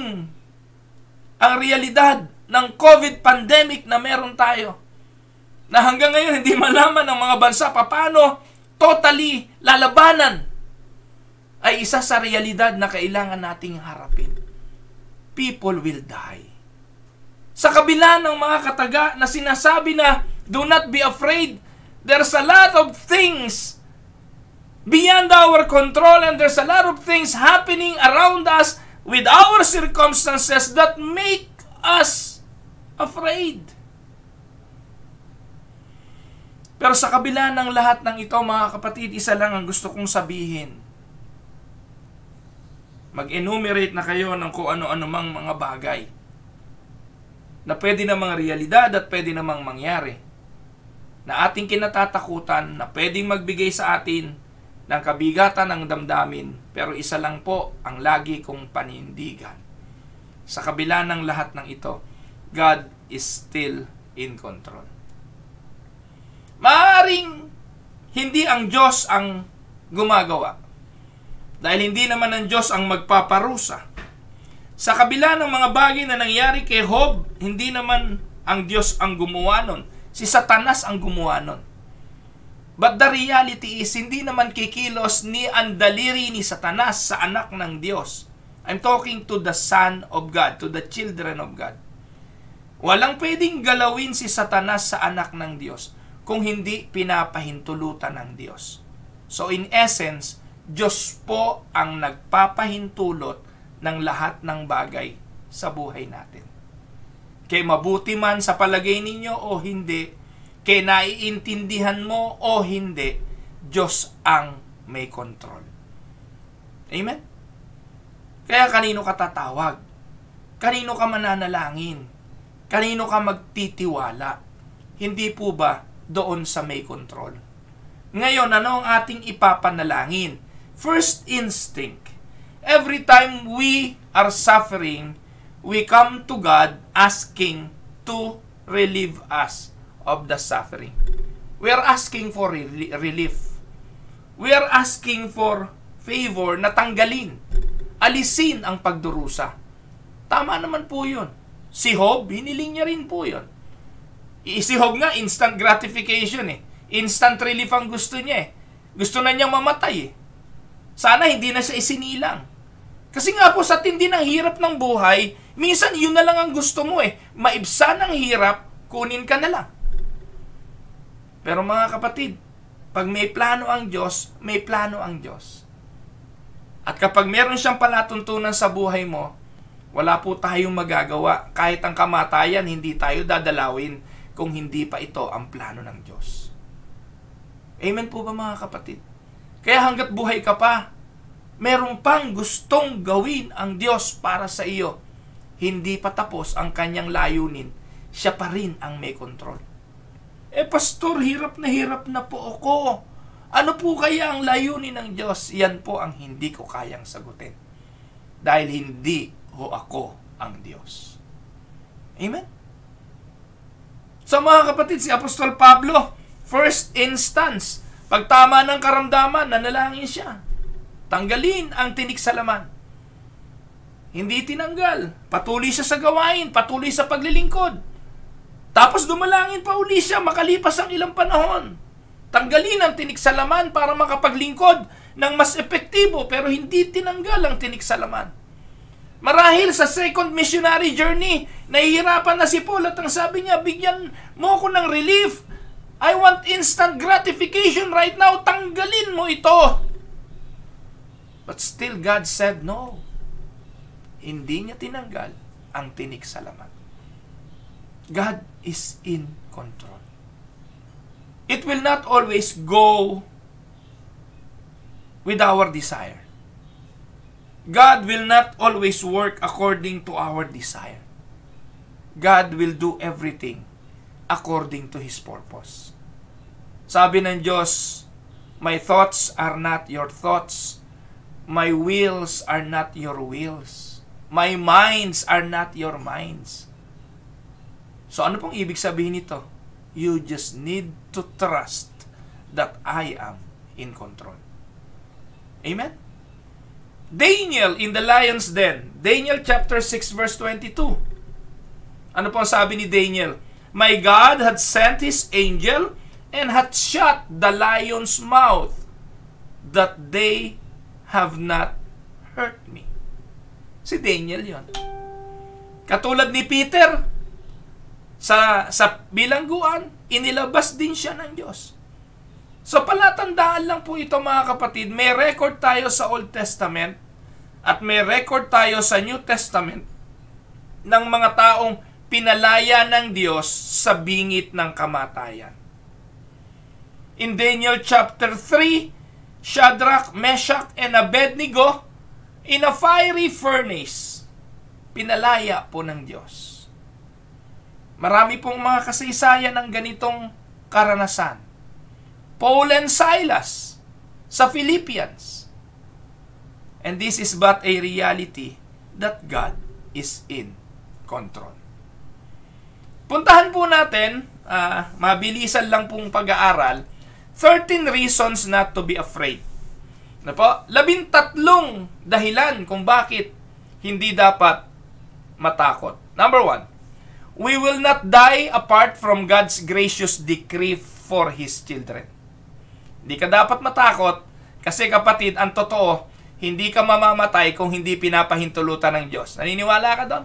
Speaker 1: ang realidad ng COVID pandemic na meron tayo. Na hanggang ngayon hindi malaman ng mga bansa paano totally lalabanan ay isa sa realidad na kailangan nating harapin. People will die. Sa kabila ng mga kataga na sinasabi na do not be afraid, there's a lot of things beyond our control and there's a lot of things happening around us with our circumstances that make us afraid. Pero sa kabila ng lahat ng ito, mga kapatid, isa lang ang gusto kong sabihin. Mag-enumerate na kayo ng kung ano-ano mang mga bagay na pwede namang realidad at pwede namang mangyari na ating kinatatakutan na pwedeng magbigay sa atin ng kabigatan ng damdamin, pero isa lang po ang lagi kong panindigan. Sa kabila ng lahat ng ito, God is still in control. Maaring hindi ang Diyos ang gumagawa. Dahil hindi naman ang Diyos ang magpaparusa. Sa kabila ng mga bagay na nangyari kay Job, hindi naman ang Diyos ang gumawa nun. Si Satanas ang gumawa nun. But the reality is, hindi naman kikilos ni ang daliri ni Satanas sa anak ng Diyos. I'm talking to the Son of God, to the children of God. Walang pwedeng galawin si Satanas sa anak ng Diyos kung hindi pinapahintulutan ng Diyos. So in essence, Diyos po ang nagpapahintulot ng lahat ng bagay sa buhay natin. Kay mabuti man sa palagay ninyo o hindi, kay naiintindihan mo o hindi, Diyos ang may control. Amen? Kaya kanino ka tatawag? Kanino ka mananalangin? Kanino ka magtitiwala? Hindi po ba doon sa may control? Ngayon, ano ang ating ipapanalangin? First instinct. Every time we are suffering, we come to God asking to relieve us of the suffering. We are asking for relief. We are asking for favor na tanggalin, alisin ang pagdurusa. Tama naman po yun. Si Hob, hiniling niya rin po yun. Si Hob nga, instant gratification eh. Instant relief ang gusto niya eh. Gusto na niyang mamatay eh. Sana hindi na siya isinilang. Kasi nga po sa tindi ng hirap ng buhay, minsan yun na lang ang gusto mo eh. Maibsan ang hirap, kunin ka na lang. Pero mga kapatid, pag may plano ang Diyos, may plano ang Diyos. At kapag meron siyang palatuntunan sa buhay mo, wala po tayong magagawa. Kahit ang kamatayan, hindi tayo dadalawin kung hindi pa ito ang plano ng Diyos. Amen po ba mga kapatid? Kaya hanggat buhay ka pa, meron pang gustong gawin ang Diyos para sa iyo. Hindi pa tapos ang kanyang layunin. Siya pa rin ang may control. Eh pastor, hirap na hirap na po ako. Ano po kaya ang layunin ng Diyos? Yan po ang hindi ko kayang sagutin. Dahil hindi ho ako ang Diyos. Amen? Sa so, mga kapatid, si Apostol Pablo, first instance, pagtama ng karamdaman, nanalangin siya. Tanggalin ang tinik sa laman. Hindi tinanggal. Patuloy siya sa gawain, patuloy sa paglilingkod. Tapos dumalangin pa uli siya makalipas ang ilang panahon. Tanggalin ang tinik sa laman para makapaglingkod ng mas epektibo pero hindi tinanggal ang tinik sa laman. Marahil sa second missionary journey, nahihirapan na si Paul at ang sabi niya, bigyan mo ko ng relief. I want instant gratification right now. Tanggalin mo ito. But still, God said no. Hindi niya tinanggal ang tinik sa laman. God is in control. It will not always go with our desire. God will not always work according to our desire. God will do everything according to His purpose. Sabi ng Diyos, My thoughts are not your thoughts. My wills are not your wills. My minds are not your minds. So ano pong ibig sabihin nito? You just need to trust that I am in control. Amen? Daniel in the lion's den. Daniel chapter 6 verse 22. Ano pong sabi ni Daniel? My God had sent His angel and had shut the lion's mouth that they have not hurt me. Si Daniel yon. Katulad ni Peter, sa, sa bilangguan, inilabas din siya ng Diyos. So palatandaan lang po ito mga kapatid, may record tayo sa Old Testament at may record tayo sa New Testament ng mga taong pinalaya ng Diyos sa bingit ng kamatayan. In Daniel chapter 3, Shadrach, Meshach, and Abednego in a fiery furnace. Pinalaya po ng Diyos. Marami pong mga kasaysayan ng ganitong karanasan. Paul and Silas sa Philippians. And this is but a reality that God is in control. Puntahan po natin, uh, mabilisan lang pong pag-aaral, 13 reasons not to be afraid. Ano po? Labintatlong dahilan kung bakit hindi dapat matakot. Number one, we will not die apart from God's gracious decree for His children. Hindi ka dapat matakot kasi kapatid, ang totoo, hindi ka mamamatay kung hindi pinapahintulutan ng Diyos. Naniniwala ka doon?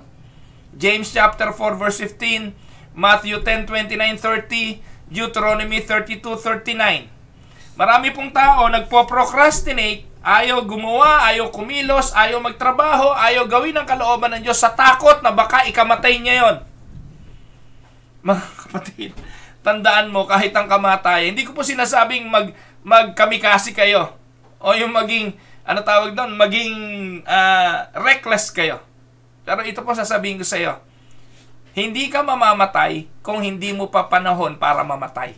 Speaker 1: James chapter 4 verse 15, Matthew 10:29-30, Deuteronomy 32:39. Marami pong tao nagpo-procrastinate, ayaw gumawa, ayaw kumilos, ayaw magtrabaho, ayaw gawin ang kalooban ng Diyos sa takot na baka ikamatay niya 'yon mga kapatid, tandaan mo kahit ang kamatayan, hindi ko po sinasabing mag magkamikasi kayo o yung maging ano tawag doon, maging uh, reckless kayo. Pero ito po sasabihin ko sa iyo. Hindi ka mamamatay kung hindi mo pa panahon para mamatay.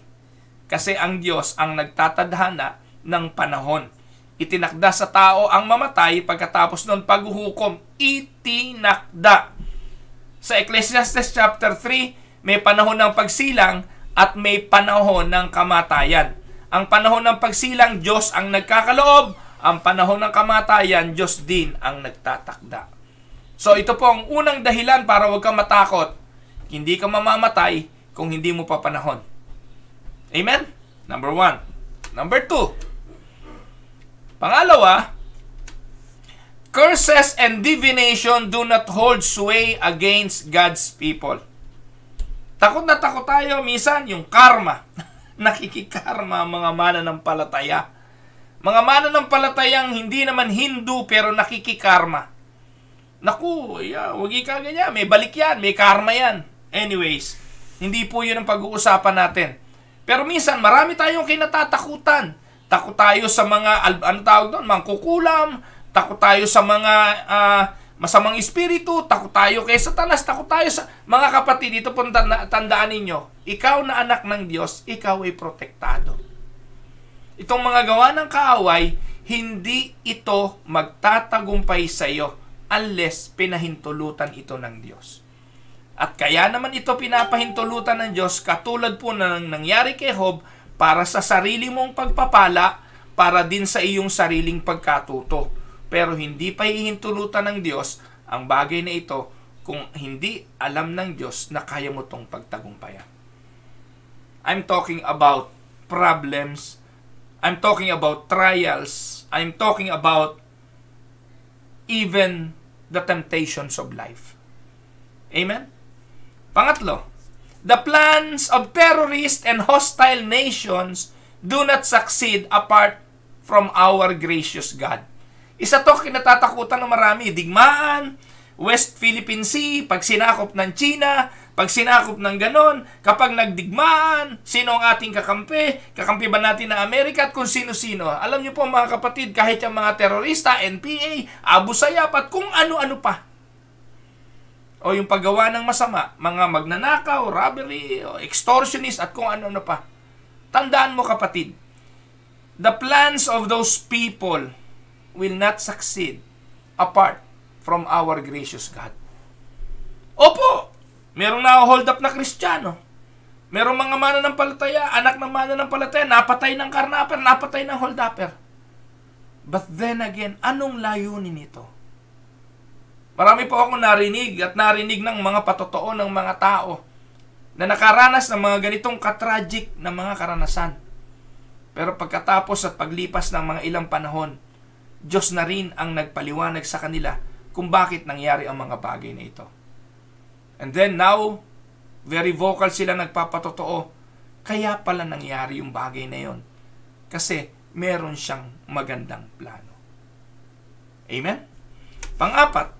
Speaker 1: Kasi ang Diyos ang nagtatadhana ng panahon. Itinakda sa tao ang mamatay pagkatapos noon paghuhukom. Itinakda. Sa Ecclesiastes chapter 3, may panahon ng pagsilang at may panahon ng kamatayan. Ang panahon ng pagsilang, Diyos ang nagkakaloob. Ang panahon ng kamatayan, Diyos din ang nagtatakda. So ito po ang unang dahilan para huwag kang matakot. Hindi ka mamamatay kung hindi mo pa Amen? Number one. Number two. Pangalawa, curses and divination do not hold sway against God's people. Takot na takot tayo minsan yung karma. [LAUGHS] Nakikikarma mga mananampalataya. Mga mananampalatayang hindi naman Hindu pero nakikikarma. Naku, yeah, huwag ka ganyan. May balik yan. May karma yan. Anyways, hindi po yun ang pag-uusapan natin. Pero minsan, marami tayong kinatatakutan. Takot tayo sa mga, ano tawag doon, mangkukulam. Takot tayo sa mga uh, masamang espiritu, takot tayo kay Satanas, takot tayo sa... Mga kapatid, dito po tandaan ninyo, ikaw na anak ng Diyos, ikaw ay protektado. Itong mga gawa ng kaaway, hindi ito magtatagumpay sa iyo unless pinahintulutan ito ng Diyos. At kaya naman ito pinapahintulutan ng Diyos katulad po na nangyari kay Job para sa sarili mong pagpapala para din sa iyong sariling pagkatuto pero hindi pa iintulutan ng Diyos ang bagay na ito kung hindi alam ng Diyos na kaya mo tong pagtagumpayan. I'm talking about problems. I'm talking about trials. I'm talking about even the temptations of life. Amen? Pangatlo, the plans of terrorists and hostile nations do not succeed apart from our gracious God. Isa to kinatatakutan ng marami. Digmaan, West Philippine Sea, pag sinakop ng China, pag sinakop ng ganon, kapag nagdigmaan, sino ang ating kakampi, kakampi ba natin na Amerika at kung sino-sino. Alam niyo po mga kapatid, kahit yung mga terorista, NPA, Abu Sayyaf at kung ano-ano pa. O yung paggawa ng masama, mga magnanakaw, robbery, o extortionist at kung ano-ano pa. Tandaan mo kapatid, the plans of those people will not succeed apart from our gracious God. Opo, merong na-hold up na kristyano. Merong mga mana ng palataya, anak ng mana ng palataya, napatay ng karnaper, napatay ng hold upper. But then again, anong layunin nito? Marami po akong narinig at narinig ng mga patotoo ng mga tao na nakaranas ng mga ganitong katragic na mga karanasan. Pero pagkatapos at paglipas ng mga ilang panahon, Diyos na rin ang nagpaliwanag sa kanila kung bakit nangyari ang mga bagay na ito. And then now, very vocal sila nagpapatotoo. Kaya pala nangyari yung bagay na yon. Kasi meron siyang magandang plano. Amen? Pang-apat,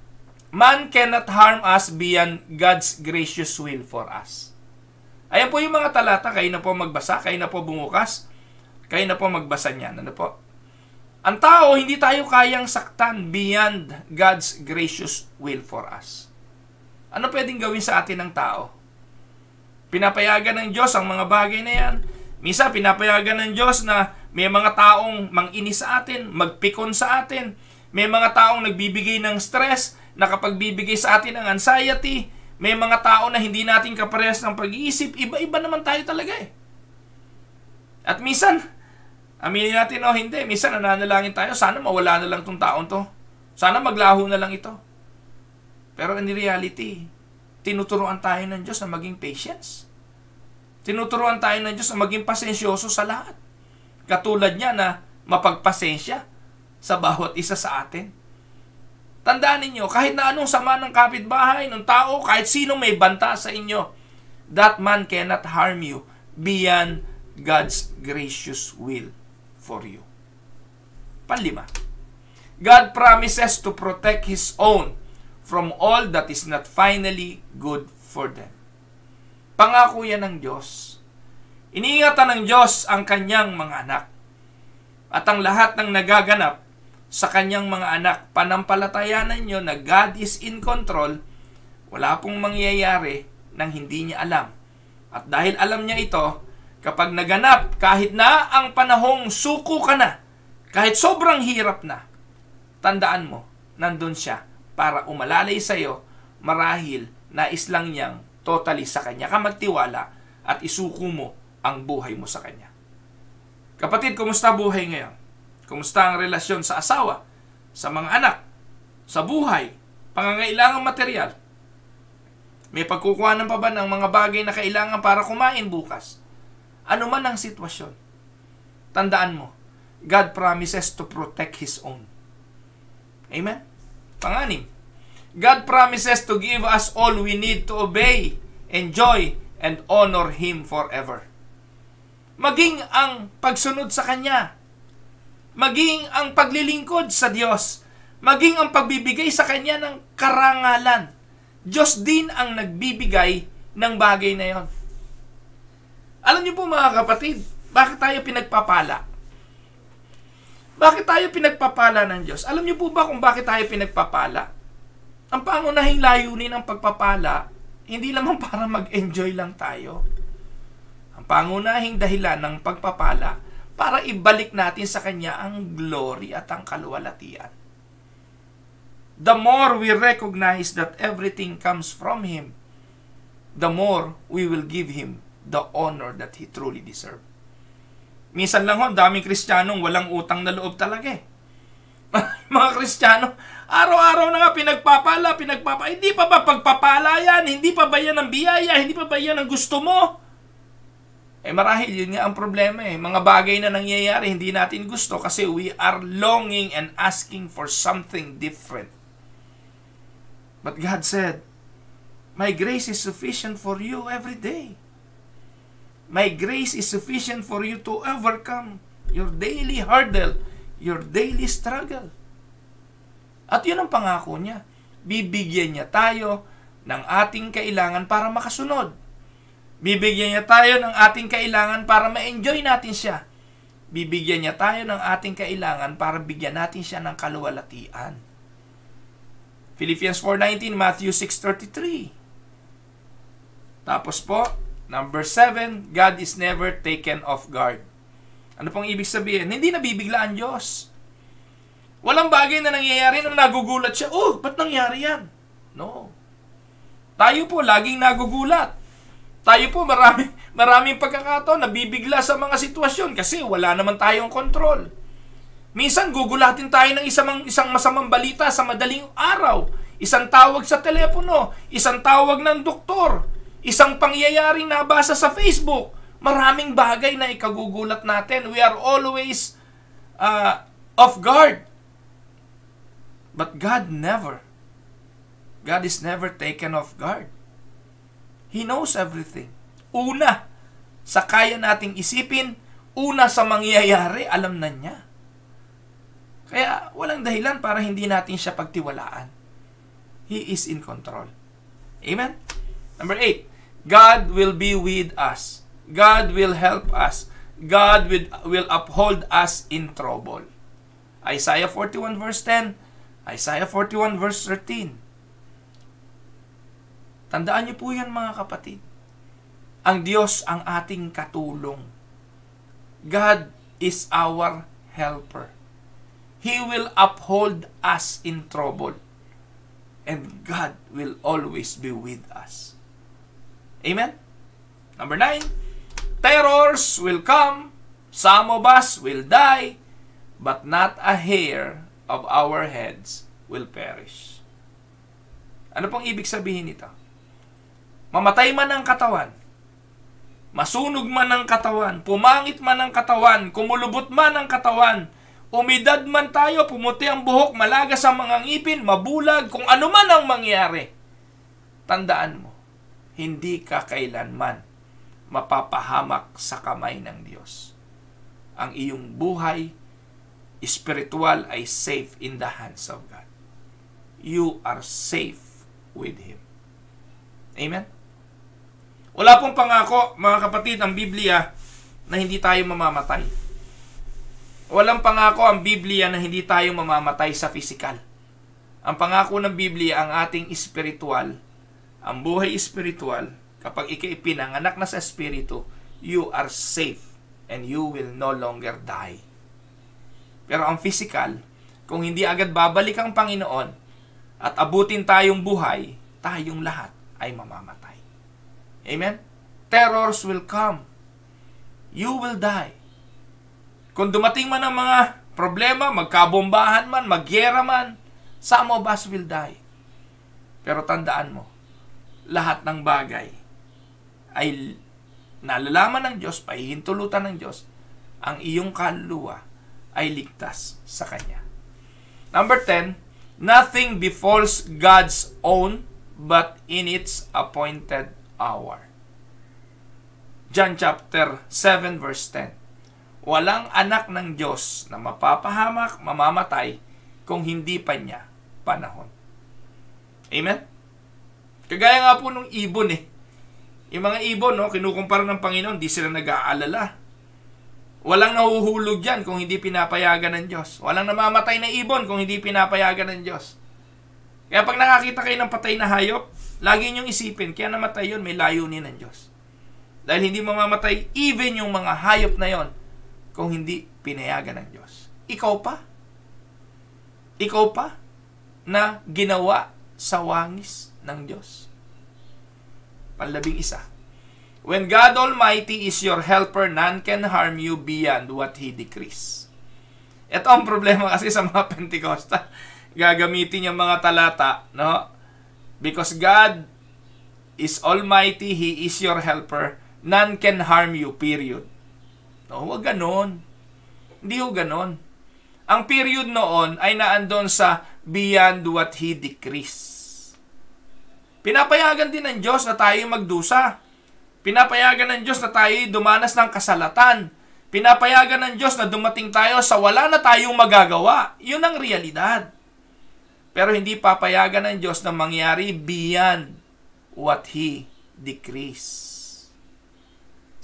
Speaker 1: man cannot harm us beyond God's gracious will for us. Ayan po yung mga talata. Kayo na po magbasa. Kayo na po bumukas. Kayo na po magbasa niyan. Ano po? Ang tao, hindi tayo kayang saktan beyond God's gracious will for us. Ano pwedeng gawin sa atin ng tao? Pinapayagan ng Diyos ang mga bagay na yan. Misa, pinapayagan ng Diyos na may mga taong mangini sa atin, magpikon sa atin. May mga taong nagbibigay ng stress, nakapagbibigay sa atin ng anxiety. May mga tao na hindi natin kaparehas ng pag-iisip. Iba-iba naman tayo talaga eh. At minsan, Aminin natin o oh, hindi, minsan nananalangin tayo, sana mawala na lang tong taon to. Sana maglaho na lang ito. Pero in reality, tinuturuan tayo ng Diyos na maging patience. Tinuturuan tayo ng Diyos na maging pasensyoso sa lahat. Katulad niya na mapagpasensya sa bawat isa sa atin. Tandaan ninyo, kahit na anong sama ng kapitbahay, ng tao, kahit sino may banta sa inyo, that man cannot harm you beyond God's gracious will for you. Panlima, God promises to protect His own from all that is not finally good for them. Pangako yan ng Diyos. Iniingatan ng Diyos ang kanyang mga anak at ang lahat ng nagaganap sa kanyang mga anak. Panampalatayanan nyo na God is in control, wala pong mangyayari nang hindi niya alam. At dahil alam niya ito, Kapag naganap, kahit na ang panahong suko ka na, kahit sobrang hirap na, tandaan mo, nandun siya para umalalay sa'yo marahil nais lang niyang totally sa kanya ka magtiwala at isuko mo ang buhay mo sa kanya. Kapatid, kumusta buhay ngayon? Kumusta ang relasyon sa asawa, sa mga anak, sa buhay, pangangailangang material? May pagkukuhanan pa ba ng mga bagay na kailangan para kumain bukas? Ano man ang sitwasyon. Tandaan mo, God promises to protect His own. Amen? Panganim, God promises to give us all we need to obey, enjoy, and honor Him forever. Maging ang pagsunod sa Kanya, maging ang paglilingkod sa Diyos, maging ang pagbibigay sa Kanya ng karangalan. Diyos din ang nagbibigay ng bagay na yon. Alam niyo po mga kapatid, bakit tayo pinagpapala? Bakit tayo pinagpapala ng Diyos? Alam niyo po ba kung bakit tayo pinagpapala? Ang pangunahing layunin ng pagpapala, hindi lamang [LAUGHS] para mag-enjoy lang tayo. Ang pangunahing dahilan ng pagpapala, para ibalik natin sa Kanya ang glory at ang kaluwalatian. The more we recognize that everything comes from Him, the more we will give Him the honor that he truly deserved. Minsan lang ho, daming kristyanong walang utang na loob talaga eh. [LAUGHS] mga kristyano, araw-araw na nga pinagpapala, pinagpapa, hindi pa ba pagpapala yan? Hindi pa ba yan ang biyaya? Hindi pa ba yan ang gusto mo? Eh marahil yun nga ang problema eh. Mga bagay na nangyayari hindi natin gusto kasi we are longing and asking for something different. But God said, My grace is sufficient for you every day. My grace is sufficient for you to overcome your daily hurdle, your daily struggle. At yun ang pangako niya. Bibigyan niya tayo ng ating kailangan para makasunod. Bibigyan niya tayo ng ating kailangan para ma-enjoy natin siya. Bibigyan niya tayo ng ating kailangan para bigyan natin siya ng kaluwalhatian. Philippians 4.19, Matthew 6.33 Tapos po, Number seven, God is never taken off guard. Ano pong ibig sabihin? Hindi nabibigla ang Diyos. Walang bagay na nangyayari na nagugulat siya, oh, ba't nangyari yan? No. Tayo po, laging nagugulat. Tayo po, marami, [LAUGHS] maraming pagkakataon, nabibigla sa mga sitwasyon kasi wala naman tayong control. Minsan, gugulatin tayo ng isang, isang masamang balita sa madaling araw. Isang tawag sa telepono, isang tawag ng doktor, Isang pangyayaring nabasa sa Facebook. Maraming bagay na ikagugulat natin. We are always uh, off guard. But God never. God is never taken off guard. He knows everything. Una, sa kaya nating isipin, una sa mangyayari, alam na niya. Kaya walang dahilan para hindi natin siya pagtiwalaan. He is in control. Amen? Number eight, God will be with us. God will help us. God will, will uphold us in trouble. Isaiah 41 verse 10, Isaiah 41 verse 13. Tandaan niyo po yan mga kapatid. Ang Diyos ang ating katulong. God is our helper. He will uphold us in trouble. And God will always be with us. Amen? Number nine, terrors will come, some of us will die, but not a hair of our heads will perish. Ano pong ibig sabihin nito? Mamatay man ang katawan, masunog man ang katawan, pumangit man ang katawan, kumulubot man ang katawan, umidad man tayo, pumuti ang buhok, malaga sa mga ngipin, mabulag, kung ano man ang mangyari. Tandaan mo, hindi ka kailanman mapapahamak sa kamay ng Diyos. Ang iyong buhay, spiritual, ay safe in the hands of God. You are safe with Him. Amen? Wala pong pangako, mga kapatid, ang Biblia na hindi tayo mamamatay. Walang pangako ang Biblia na hindi tayo mamamatay sa physical. Ang pangako ng Biblia ang ating spiritual ang buhay spiritual, kapag ikay pinanganak na sa espiritu, you are safe and you will no longer die. Pero ang physical, kung hindi agad babalik ang Panginoon at abutin tayong buhay, tayong lahat ay mamamatay. Amen? Terrors will come. You will die. Kung dumating man ang mga problema, magkabombahan man, magyera man, some of us will die. Pero tandaan mo, lahat ng bagay ay nalalaman ng Diyos, pahihintulutan ng Diyos, ang iyong kaluluwa ay ligtas sa Kanya. Number 10, nothing befalls God's own but in its appointed hour. John chapter 7 verse 10. Walang anak ng Diyos na mapapahamak, mamamatay kung hindi pa niya panahon. Amen? Kagaya nga po nung ibon eh. Yung mga ibon, no, kinukumpara ng Panginoon, di sila nag-aalala. Walang nahuhulog yan kung hindi pinapayagan ng Diyos. Walang namamatay na ibon kung hindi pinapayagan ng Diyos. Kaya pag nakakita kayo ng patay na hayop, lagi niyong isipin, kaya namatay yon may layunin ng Diyos. Dahil hindi mamamatay even yung mga hayop na yon kung hindi pinayagan ng Diyos. Ikaw pa? Ikaw pa na ginawa sa wangis ng Diyos. Panlabing isa. When God Almighty is your helper, none can harm you beyond what He decrees. Ito ang problema kasi sa mga [LAUGHS] Pentecostal. Gagamitin yung mga talata, no? Because God is Almighty, He is your helper, none can harm you, period. No, huwag ganon. Hindi ho ganon. Ang period noon ay naandon sa beyond what He decrees. Pinapayagan din ng Diyos na tayo magdusa. Pinapayagan ng Diyos na tayo dumanas ng kasalatan. Pinapayagan ng Diyos na dumating tayo sa wala na tayong magagawa. Yun ang realidad. Pero hindi papayagan ng Diyos na mangyari beyond what He decrees.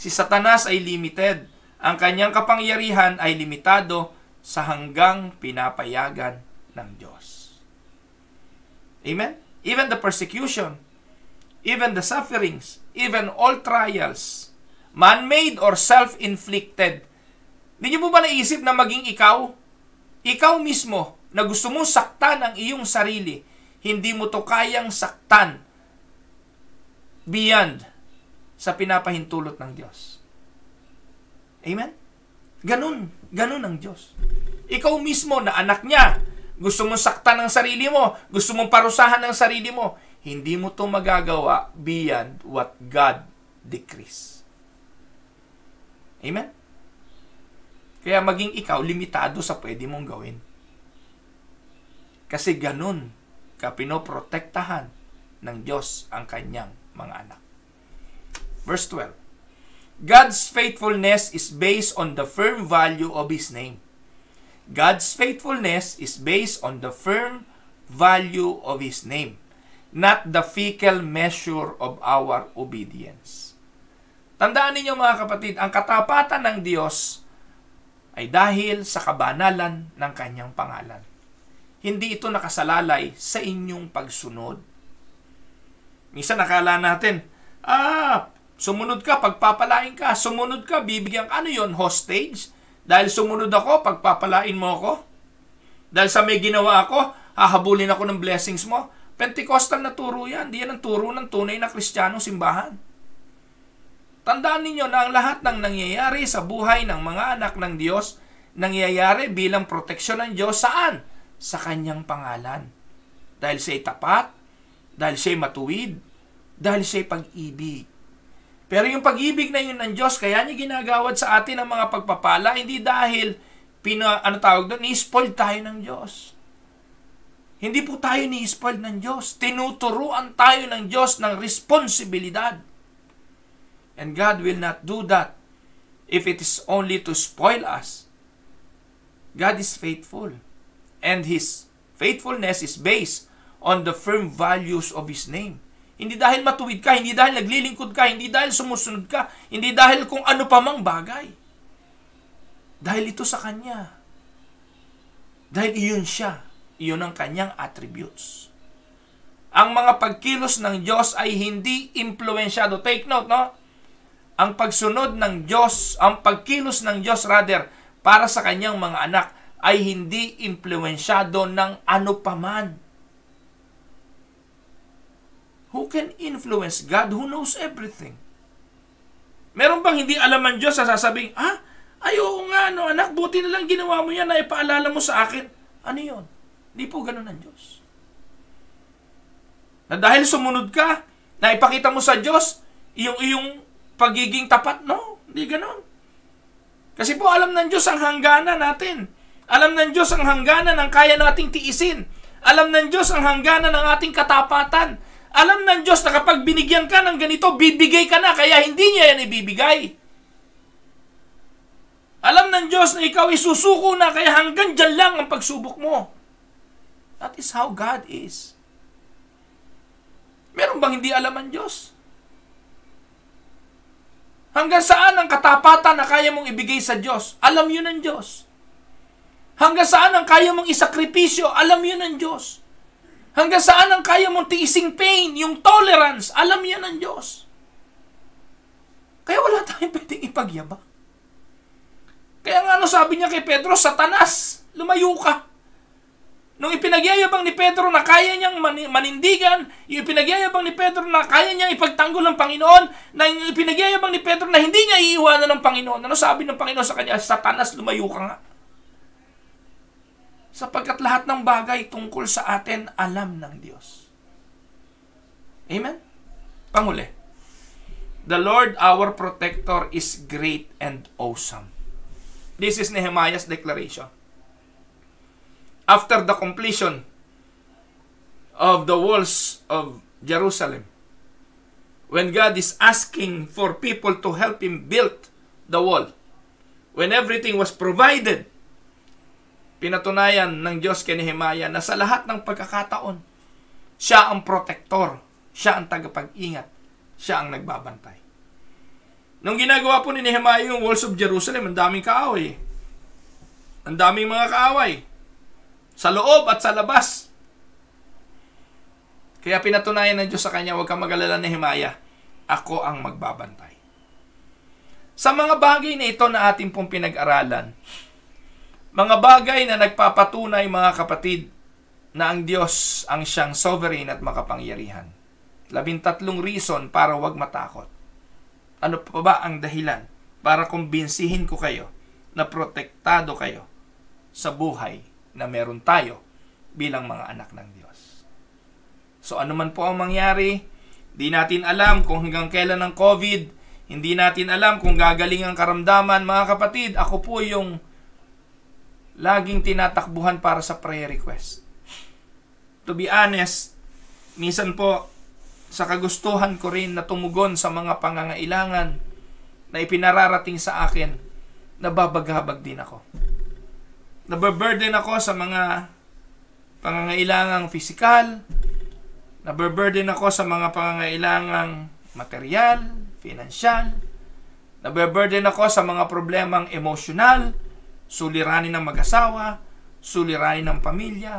Speaker 1: Si Satanas ay limited. Ang kanyang kapangyarihan ay limitado sa hanggang pinapayagan ng Diyos. Amen? even the persecution, even the sufferings, even all trials, man-made or self-inflicted. Hindi mo ba naisip na maging ikaw? Ikaw mismo na gusto mong saktan ang iyong sarili, hindi mo to kayang saktan beyond sa pinapahintulot ng Diyos. Amen? Ganun, ganun ang Diyos. Ikaw mismo na anak niya, gusto mong saktan ang sarili mo, gusto mong parusahan ang sarili mo, hindi mo to magagawa beyond what God decrees. Amen? Kaya maging ikaw, limitado sa pwede mong gawin. Kasi ganun ka pinoprotektahan ng Diyos ang kanyang mga anak. Verse 12. God's faithfulness is based on the firm value of His name. God's faithfulness is based on the firm value of His name, not the fickle measure of our obedience. Tandaan ninyo mga kapatid, ang katapatan ng Diyos ay dahil sa kabanalan ng kanyang pangalan. Hindi ito nakasalalay sa inyong pagsunod. Minsan nakala natin, ah, sumunod ka, pagpapalain ka, sumunod ka, bibigyan ka, ano yon hostage? Dahil sumunod ako, pagpapalain mo ako. Dahil sa may ginawa ako, hahabulin ako ng blessings mo. Pentecostal na turo yan. Di yan ang turo ng tunay na kristyanong simbahan. Tandaan ninyo na ang lahat ng nangyayari sa buhay ng mga anak ng Diyos nangyayari bilang proteksyon ng Diyos saan? Sa kanyang pangalan. Dahil siya'y tapat, dahil siya'y matuwid, dahil siya'y pag-ibig. Pero yung pag-ibig na yun ng Diyos, kaya niya ginagawad sa atin ang mga pagpapala, hindi dahil, pina, ano tawag doon, ni-spoil tayo ng Diyos. Hindi po tayo ni-spoil ng Diyos. Tinuturuan tayo ng Diyos ng responsibilidad. And God will not do that if it is only to spoil us. God is faithful. And His faithfulness is based on the firm values of His name. Hindi dahil matuwid ka, hindi dahil naglilingkod ka, hindi dahil sumusunod ka, hindi dahil kung ano pa mang bagay. Dahil ito sa Kanya. Dahil iyon siya. Iyon ang Kanyang attributes. Ang mga pagkilos ng Diyos ay hindi impluensyado. Take note, no? Ang pagsunod ng Diyos, ang pagkilos ng Diyos rather, para sa kanyang mga anak ay hindi impluensyado ng ano paman Who can influence God who knows everything? Meron bang hindi alam alaman Diyos sa sasabing, ah, ay oo nga, no, anak, buti na lang ginawa mo yan, na ipaalala mo sa akin. Ano yon? Hindi po ganun ang Diyos. Na dahil sumunod ka, na ipakita mo sa Diyos, iyong iyong pagiging tapat, no? Hindi ganun. Kasi po alam ng Diyos ang hangganan natin. Alam ng Diyos ang hangganan ng kaya nating tiisin. Alam ng Diyos ang hangganan ng ating katapatan. Alam ng Diyos na kapag binigyan ka ng ganito, bibigay ka na, kaya hindi niya yan ibibigay. Alam ng Diyos na ikaw isusuko na, kaya hanggang dyan lang ang pagsubok mo. That is how God is. Meron bang hindi alam ang Diyos? Hanggang saan ang katapatan na kaya mong ibigay sa Diyos? Alam yun ng Diyos. Hanggang saan ang kaya mong isakripisyo? Alam yun ng Diyos. Hanggang saan ang kaya mong tiising pain, yung tolerance, alam yan ng Diyos. Kaya wala tayong [LAUGHS] pwedeng ipagyabang. Kaya nga ano sabi niya kay Pedro, Satanas, lumayo ka. Nung ipinagyayabang ni Pedro na kaya niyang manindigan, yung ipinagyayabang ni Pedro na kaya niyang ipagtanggol ng Panginoon, na yung ipinagyayabang ni Pedro na hindi niya iiwanan ng Panginoon, ano sabi ng Panginoon sa kanya, Satanas, lumayo ka nga. Sapagkat lahat ng bagay tungkol sa atin, alam ng Diyos. Amen? Panguli. The Lord our protector is great and awesome. This is Nehemiah's declaration. After the completion of the walls of Jerusalem, when God is asking for people to help Him build the wall, when everything was provided, Pinatunayan ng Diyos kay Nehemiah na sa lahat ng pagkakataon, siya ang protektor, siya ang tagapag-ingat, siya ang nagbabantay. Nung ginagawa po ni Nehemiah yung walls of Jerusalem, ang daming kaaway. Ang daming mga kaaway. Sa loob at sa labas. Kaya pinatunayan ng Diyos sa kanya, huwag kang mag-alala Nehemiah, ako ang magbabantay. Sa mga bagay na ito na ating pong pinag-aralan, mga bagay na nagpapatunay mga kapatid na ang Diyos ang siyang sovereign at makapangyarihan. Labintatlong reason para wag matakot. Ano pa ba ang dahilan para kumbinsihin ko kayo na protektado kayo sa buhay na meron tayo bilang mga anak ng Diyos. So ano man po ang mangyari, hindi natin alam kung hanggang kailan ang COVID, hindi natin alam kung gagaling ang karamdaman. Mga kapatid, ako po yung laging tinatakbuhan para sa prayer request. To be honest, minsan po, sa kagustuhan ko rin na tumugon sa mga pangangailangan na ipinararating sa akin, nababaghabag din ako. Nababurden ako sa mga pangangailangang fisikal, nababurden ako sa mga pangangailangang material, financial, nababurden ako sa mga problemang emotional, emosyonal, suliranin ng mag-asawa, suliranin ng pamilya.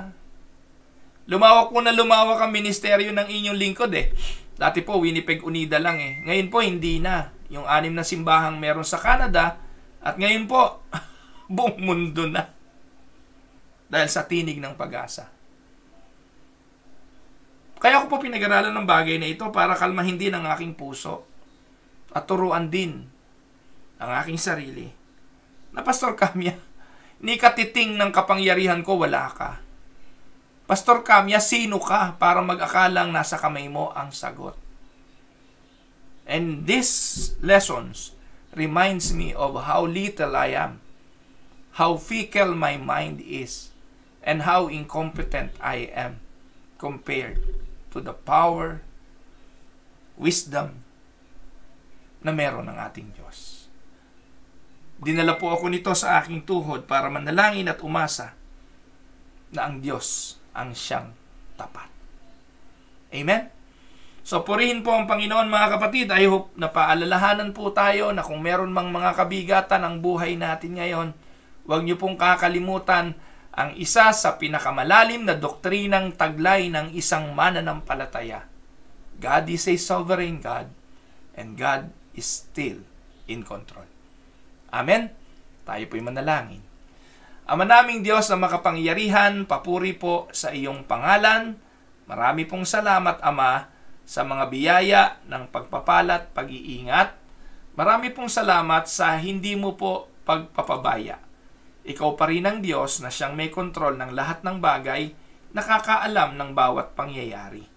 Speaker 1: Lumawak po na lumawak ang ministeryo ng inyong lingkod eh. Dati po Winnipeg Unida lang eh. Ngayon po hindi na. Yung anim na simbahang meron sa Canada at ngayon po [LAUGHS] buong mundo na. Dahil sa tinig ng pag-asa. Kaya ako po pinag-aralan ng bagay na ito para kalmahin din ang aking puso at turuan din ang aking sarili na Pastor Kamya, ah. ni katiting ng kapangyarihan ko, wala ka. Pastor Kamya, ah, sino ka para mag-akalang nasa kamay mo ang sagot? And these lessons reminds me of how little I am, how fickle my mind is, and how incompetent I am compared to the power, wisdom, na meron ng ating Diyos. Dinala po ako nito sa aking tuhod para manalangin at umasa na ang Diyos ang siyang tapat. Amen? So, purihin po ang Panginoon mga kapatid. I hope na paalalahanan po tayo na kung meron mang mga kabigatan ang buhay natin ngayon, huwag niyo pong kakalimutan ang isa sa pinakamalalim na doktrinang taglay ng isang mananampalataya. God is a sovereign God and God is still in control. Amen? Tayo po'y manalangin. Ama naming Diyos na makapangyarihan, papuri po sa iyong pangalan. Marami pong salamat, Ama, sa mga biyaya ng pagpapalat, pag-iingat. Marami pong salamat sa hindi mo po pagpapabaya. Ikaw pa rin ang Diyos na siyang may kontrol ng lahat ng bagay, nakakaalam ng bawat pangyayari.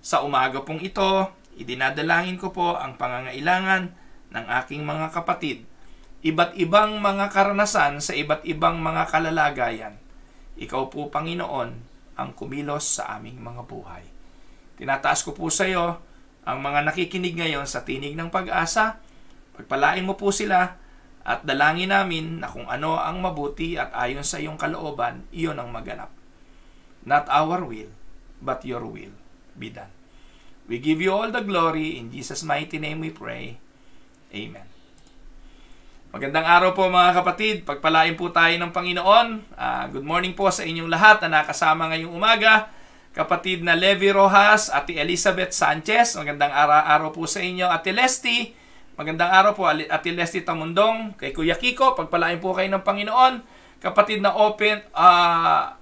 Speaker 1: Sa umaga pong ito, idinadalangin ko po ang pangangailangan ng aking mga kapatid iba't ibang mga karanasan sa iba't ibang mga kalalagayan. Ikaw po, Panginoon, ang kumilos sa aming mga buhay. Tinataas ko po sa iyo ang mga nakikinig ngayon sa tinig ng pag-asa. Pagpalain mo po sila at dalangin namin na kung ano ang mabuti at ayon sa iyong kalooban, iyon ang maganap. Not our will, but your will be done. We give you all the glory. In Jesus' mighty name we pray. Amen. Magandang araw po mga kapatid. Pagpalain po tayo ng Panginoon. Uh, good morning po sa inyong lahat na nakasama ngayong umaga. Kapatid na Levi Rojas, Ate Elizabeth Sanchez. Magandang araw po sa inyo, Ate Lesti. Magandang araw po, Ate Lesti Tamundong. Kay Kuya Kiko, pagpalain po kayo ng Panginoon. Kapatid na Open, uh,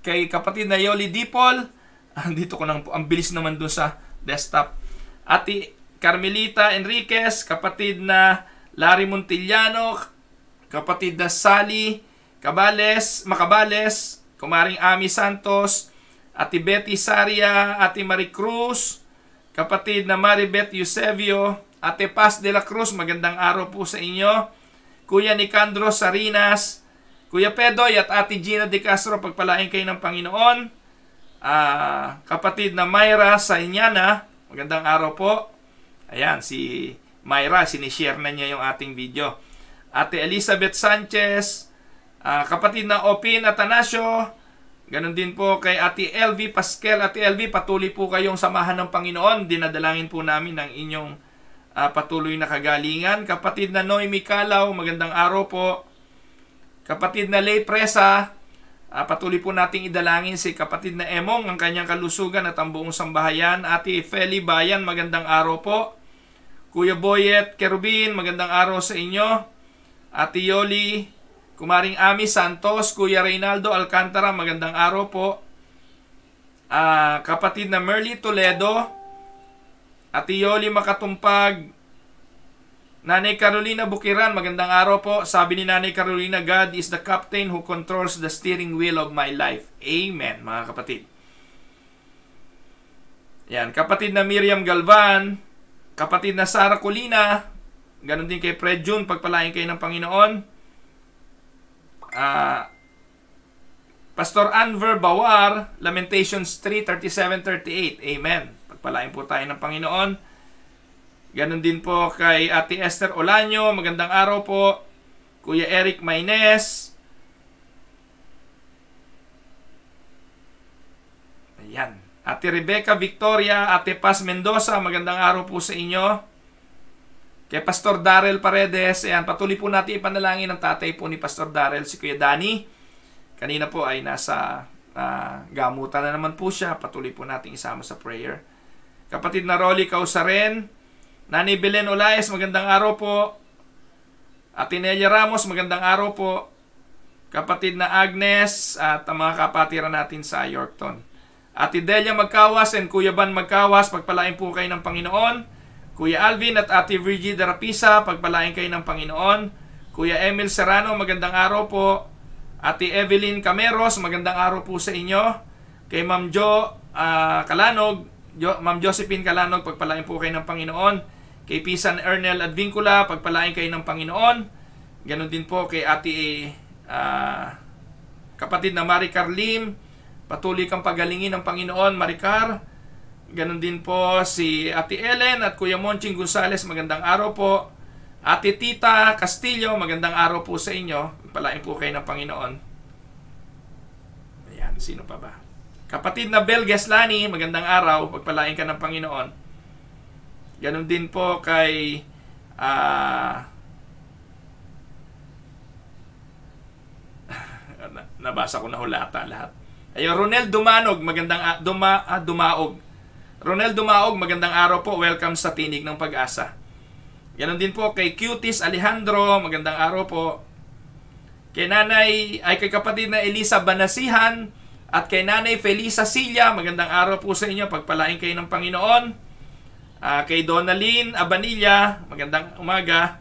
Speaker 1: kay kapatid na Yoli Dipol. [LAUGHS] Ah, dito ko nang, po, ang bilis naman doon sa desktop. Ate Carmelita Enriquez, kapatid na Larry Montillano, kapatid na Sally, Cabales, Makabales, kumaring Ami Santos, Ati Betty Saria, Ati Cruz, kapatid na Maribeth Eusebio, Ate Paz de la Cruz, magandang araw po sa inyo. Kuya Nicandro Sarinas, Kuya Pedoy at Ate Gina De Castro, pagpalain kayo ng Panginoon. Uh, kapatid na Myra Sainyana, magandang araw po. Ayan, si Myra, sinishare na niya yung ating video. Ate Elizabeth Sanchez, uh, kapatid na Opin Atanasio, ganun din po kay Ate LV Pascal. Ate LV, patuloy po kayong samahan ng Panginoon. Dinadalangin po namin ang inyong uh, patuloy na kagalingan. Kapatid na Noemi Kalaw, magandang araw po. Kapatid na Lay Presa, uh, patuloy po nating idalangin si kapatid na Emong, ang kanyang kalusugan at ang buong sambahayan. Ate Feli Bayan, magandang araw po. Kuya Boyet, Kerubin, magandang araw sa inyo. Ate Yoli, Kumaring Ami Santos, Kuya Reynaldo Alcantara, magandang araw po. Uh, kapatid na Merly Toledo, Ate Yoli Makatumpag, Nanay Carolina Bukiran, magandang araw po. Sabi ni Nanay Carolina, God is the captain who controls the steering wheel of my life. Amen, mga kapatid. Yan, kapatid na Miriam Galvan, Kapatid na Sara Colina, ganun din kay Fred June, pagpalain kayo ng Panginoon. Uh, Pastor Anver Bawar, Lamentations 3, 37-38. Amen. Pagpalain po tayo ng Panginoon. Ganun din po kay Ate Esther Olanyo, magandang araw po. Kuya Eric Maines. Ayan. Ate Rebecca Victoria, Ate Paz Mendoza, magandang araw po sa inyo. Kay Pastor Darrell Paredes, ayan, patuloy po natin ipanalangin ang tatay po ni Pastor Darrell, si Kuya Danny. Kanina po ay nasa uh, gamutan na naman po siya. Patuloy po natin isama sa prayer. Kapatid na Rolly Kausaren, Nani Belen Olaes, magandang araw po. Ate Atinelia Ramos, magandang araw po. Kapatid na Agnes at ang mga kapatiran natin sa Yorkton. Ate Delia Magkawas and Kuya Ban Magkawas, pagpalain po kayo ng Panginoon. Kuya Alvin at Ate Virgie Darapisa, pagpalain kayo ng Panginoon. Kuya Emil Serrano, magandang araw po. Ate Evelyn Cameros, magandang araw po sa inyo. Kay Ma'am Jo uh, Kalanog, jo, Ma'am Josephine Kalanog, pagpalain po kayo ng Panginoon. Kay Pisan Ernel Advincula, pagpalain kayo ng Panginoon. Ganon din po kay Ate uh, kapatid na Marie Carlim, Patuloy kang pagalingin ng Panginoon, Maricar. Ganon din po si Ate Ellen at Kuya Monching Gonzales. Magandang araw po. Ate Tita Castillo, magandang araw po sa inyo. Palain po kayo ng Panginoon. Ayan, sino pa ba? Kapatid na Bel Geslani, magandang araw. Pagpalain ka ng Panginoon. Ganon din po kay... Uh, [LAUGHS] nabasa ko na hulata lahat. Ayun, Ronel Dumanog, magandang uh, duma, ah, dumaog. Ronel Dumaog, magandang araw po. Welcome sa Tinig ng Pag-asa. Ganon din po kay Cutis Alejandro, magandang araw po. Kay nanay, ay kay kapatid na Elisa Banasihan, at kay nanay Felisa Silla, magandang araw po sa inyo. Pagpalain kayo ng Panginoon. Uh, kay Donalyn Abanilla, magandang umaga.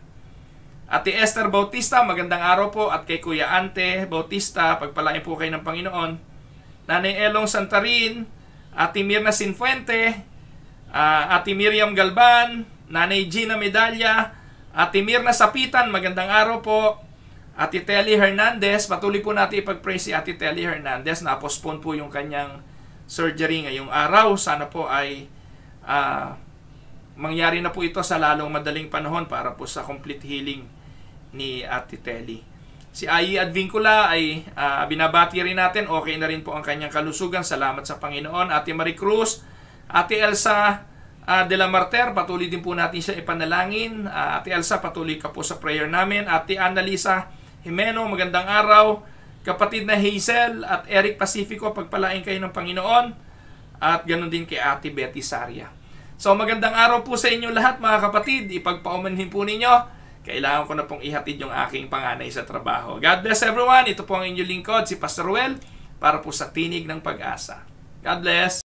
Speaker 1: Ate Esther Bautista, magandang araw po. At kay Kuya Ante Bautista, pagpalain po kayo ng Panginoon. Nanay Elong Santarin, Ate Mirna Sinfuente, uh, Ate Miriam Galban, Nanay Gina Medalla, Ate Mirna Sapitan, magandang araw po. Ate Telly Hernandez, patuloy po natin ipag-pray si Ate Telly Hernandez na postpone po yung kanyang surgery ngayong araw. Sana po ay uh, mangyari na po ito sa lalong madaling panahon para po sa complete healing ni Ate Telly. Si Ai Advincula ay uh, binabati rin natin. Okay na rin po ang kanyang kalusugan. Salamat sa Panginoon. Ate Marie Cruz, Ate Elsa uh, De La Marter, patuloy din po natin siya ipanalangin. Uh, Ate Elsa, patuloy ka po sa prayer namin. Ate Annalisa Jimeno, magandang araw. Kapatid na Hazel at Eric Pacifico, pagpalain kayo ng Panginoon. At ganoon din kay Ate Betty Saria. So magandang araw po sa inyo lahat mga kapatid. Ipagpaumanhin po ninyo kailangan ko na pong ihatid yung aking panganay sa trabaho. God bless everyone. Ito po ang inyong lingkod, si Pastor Ruel, para po sa tinig ng pag-asa. God bless.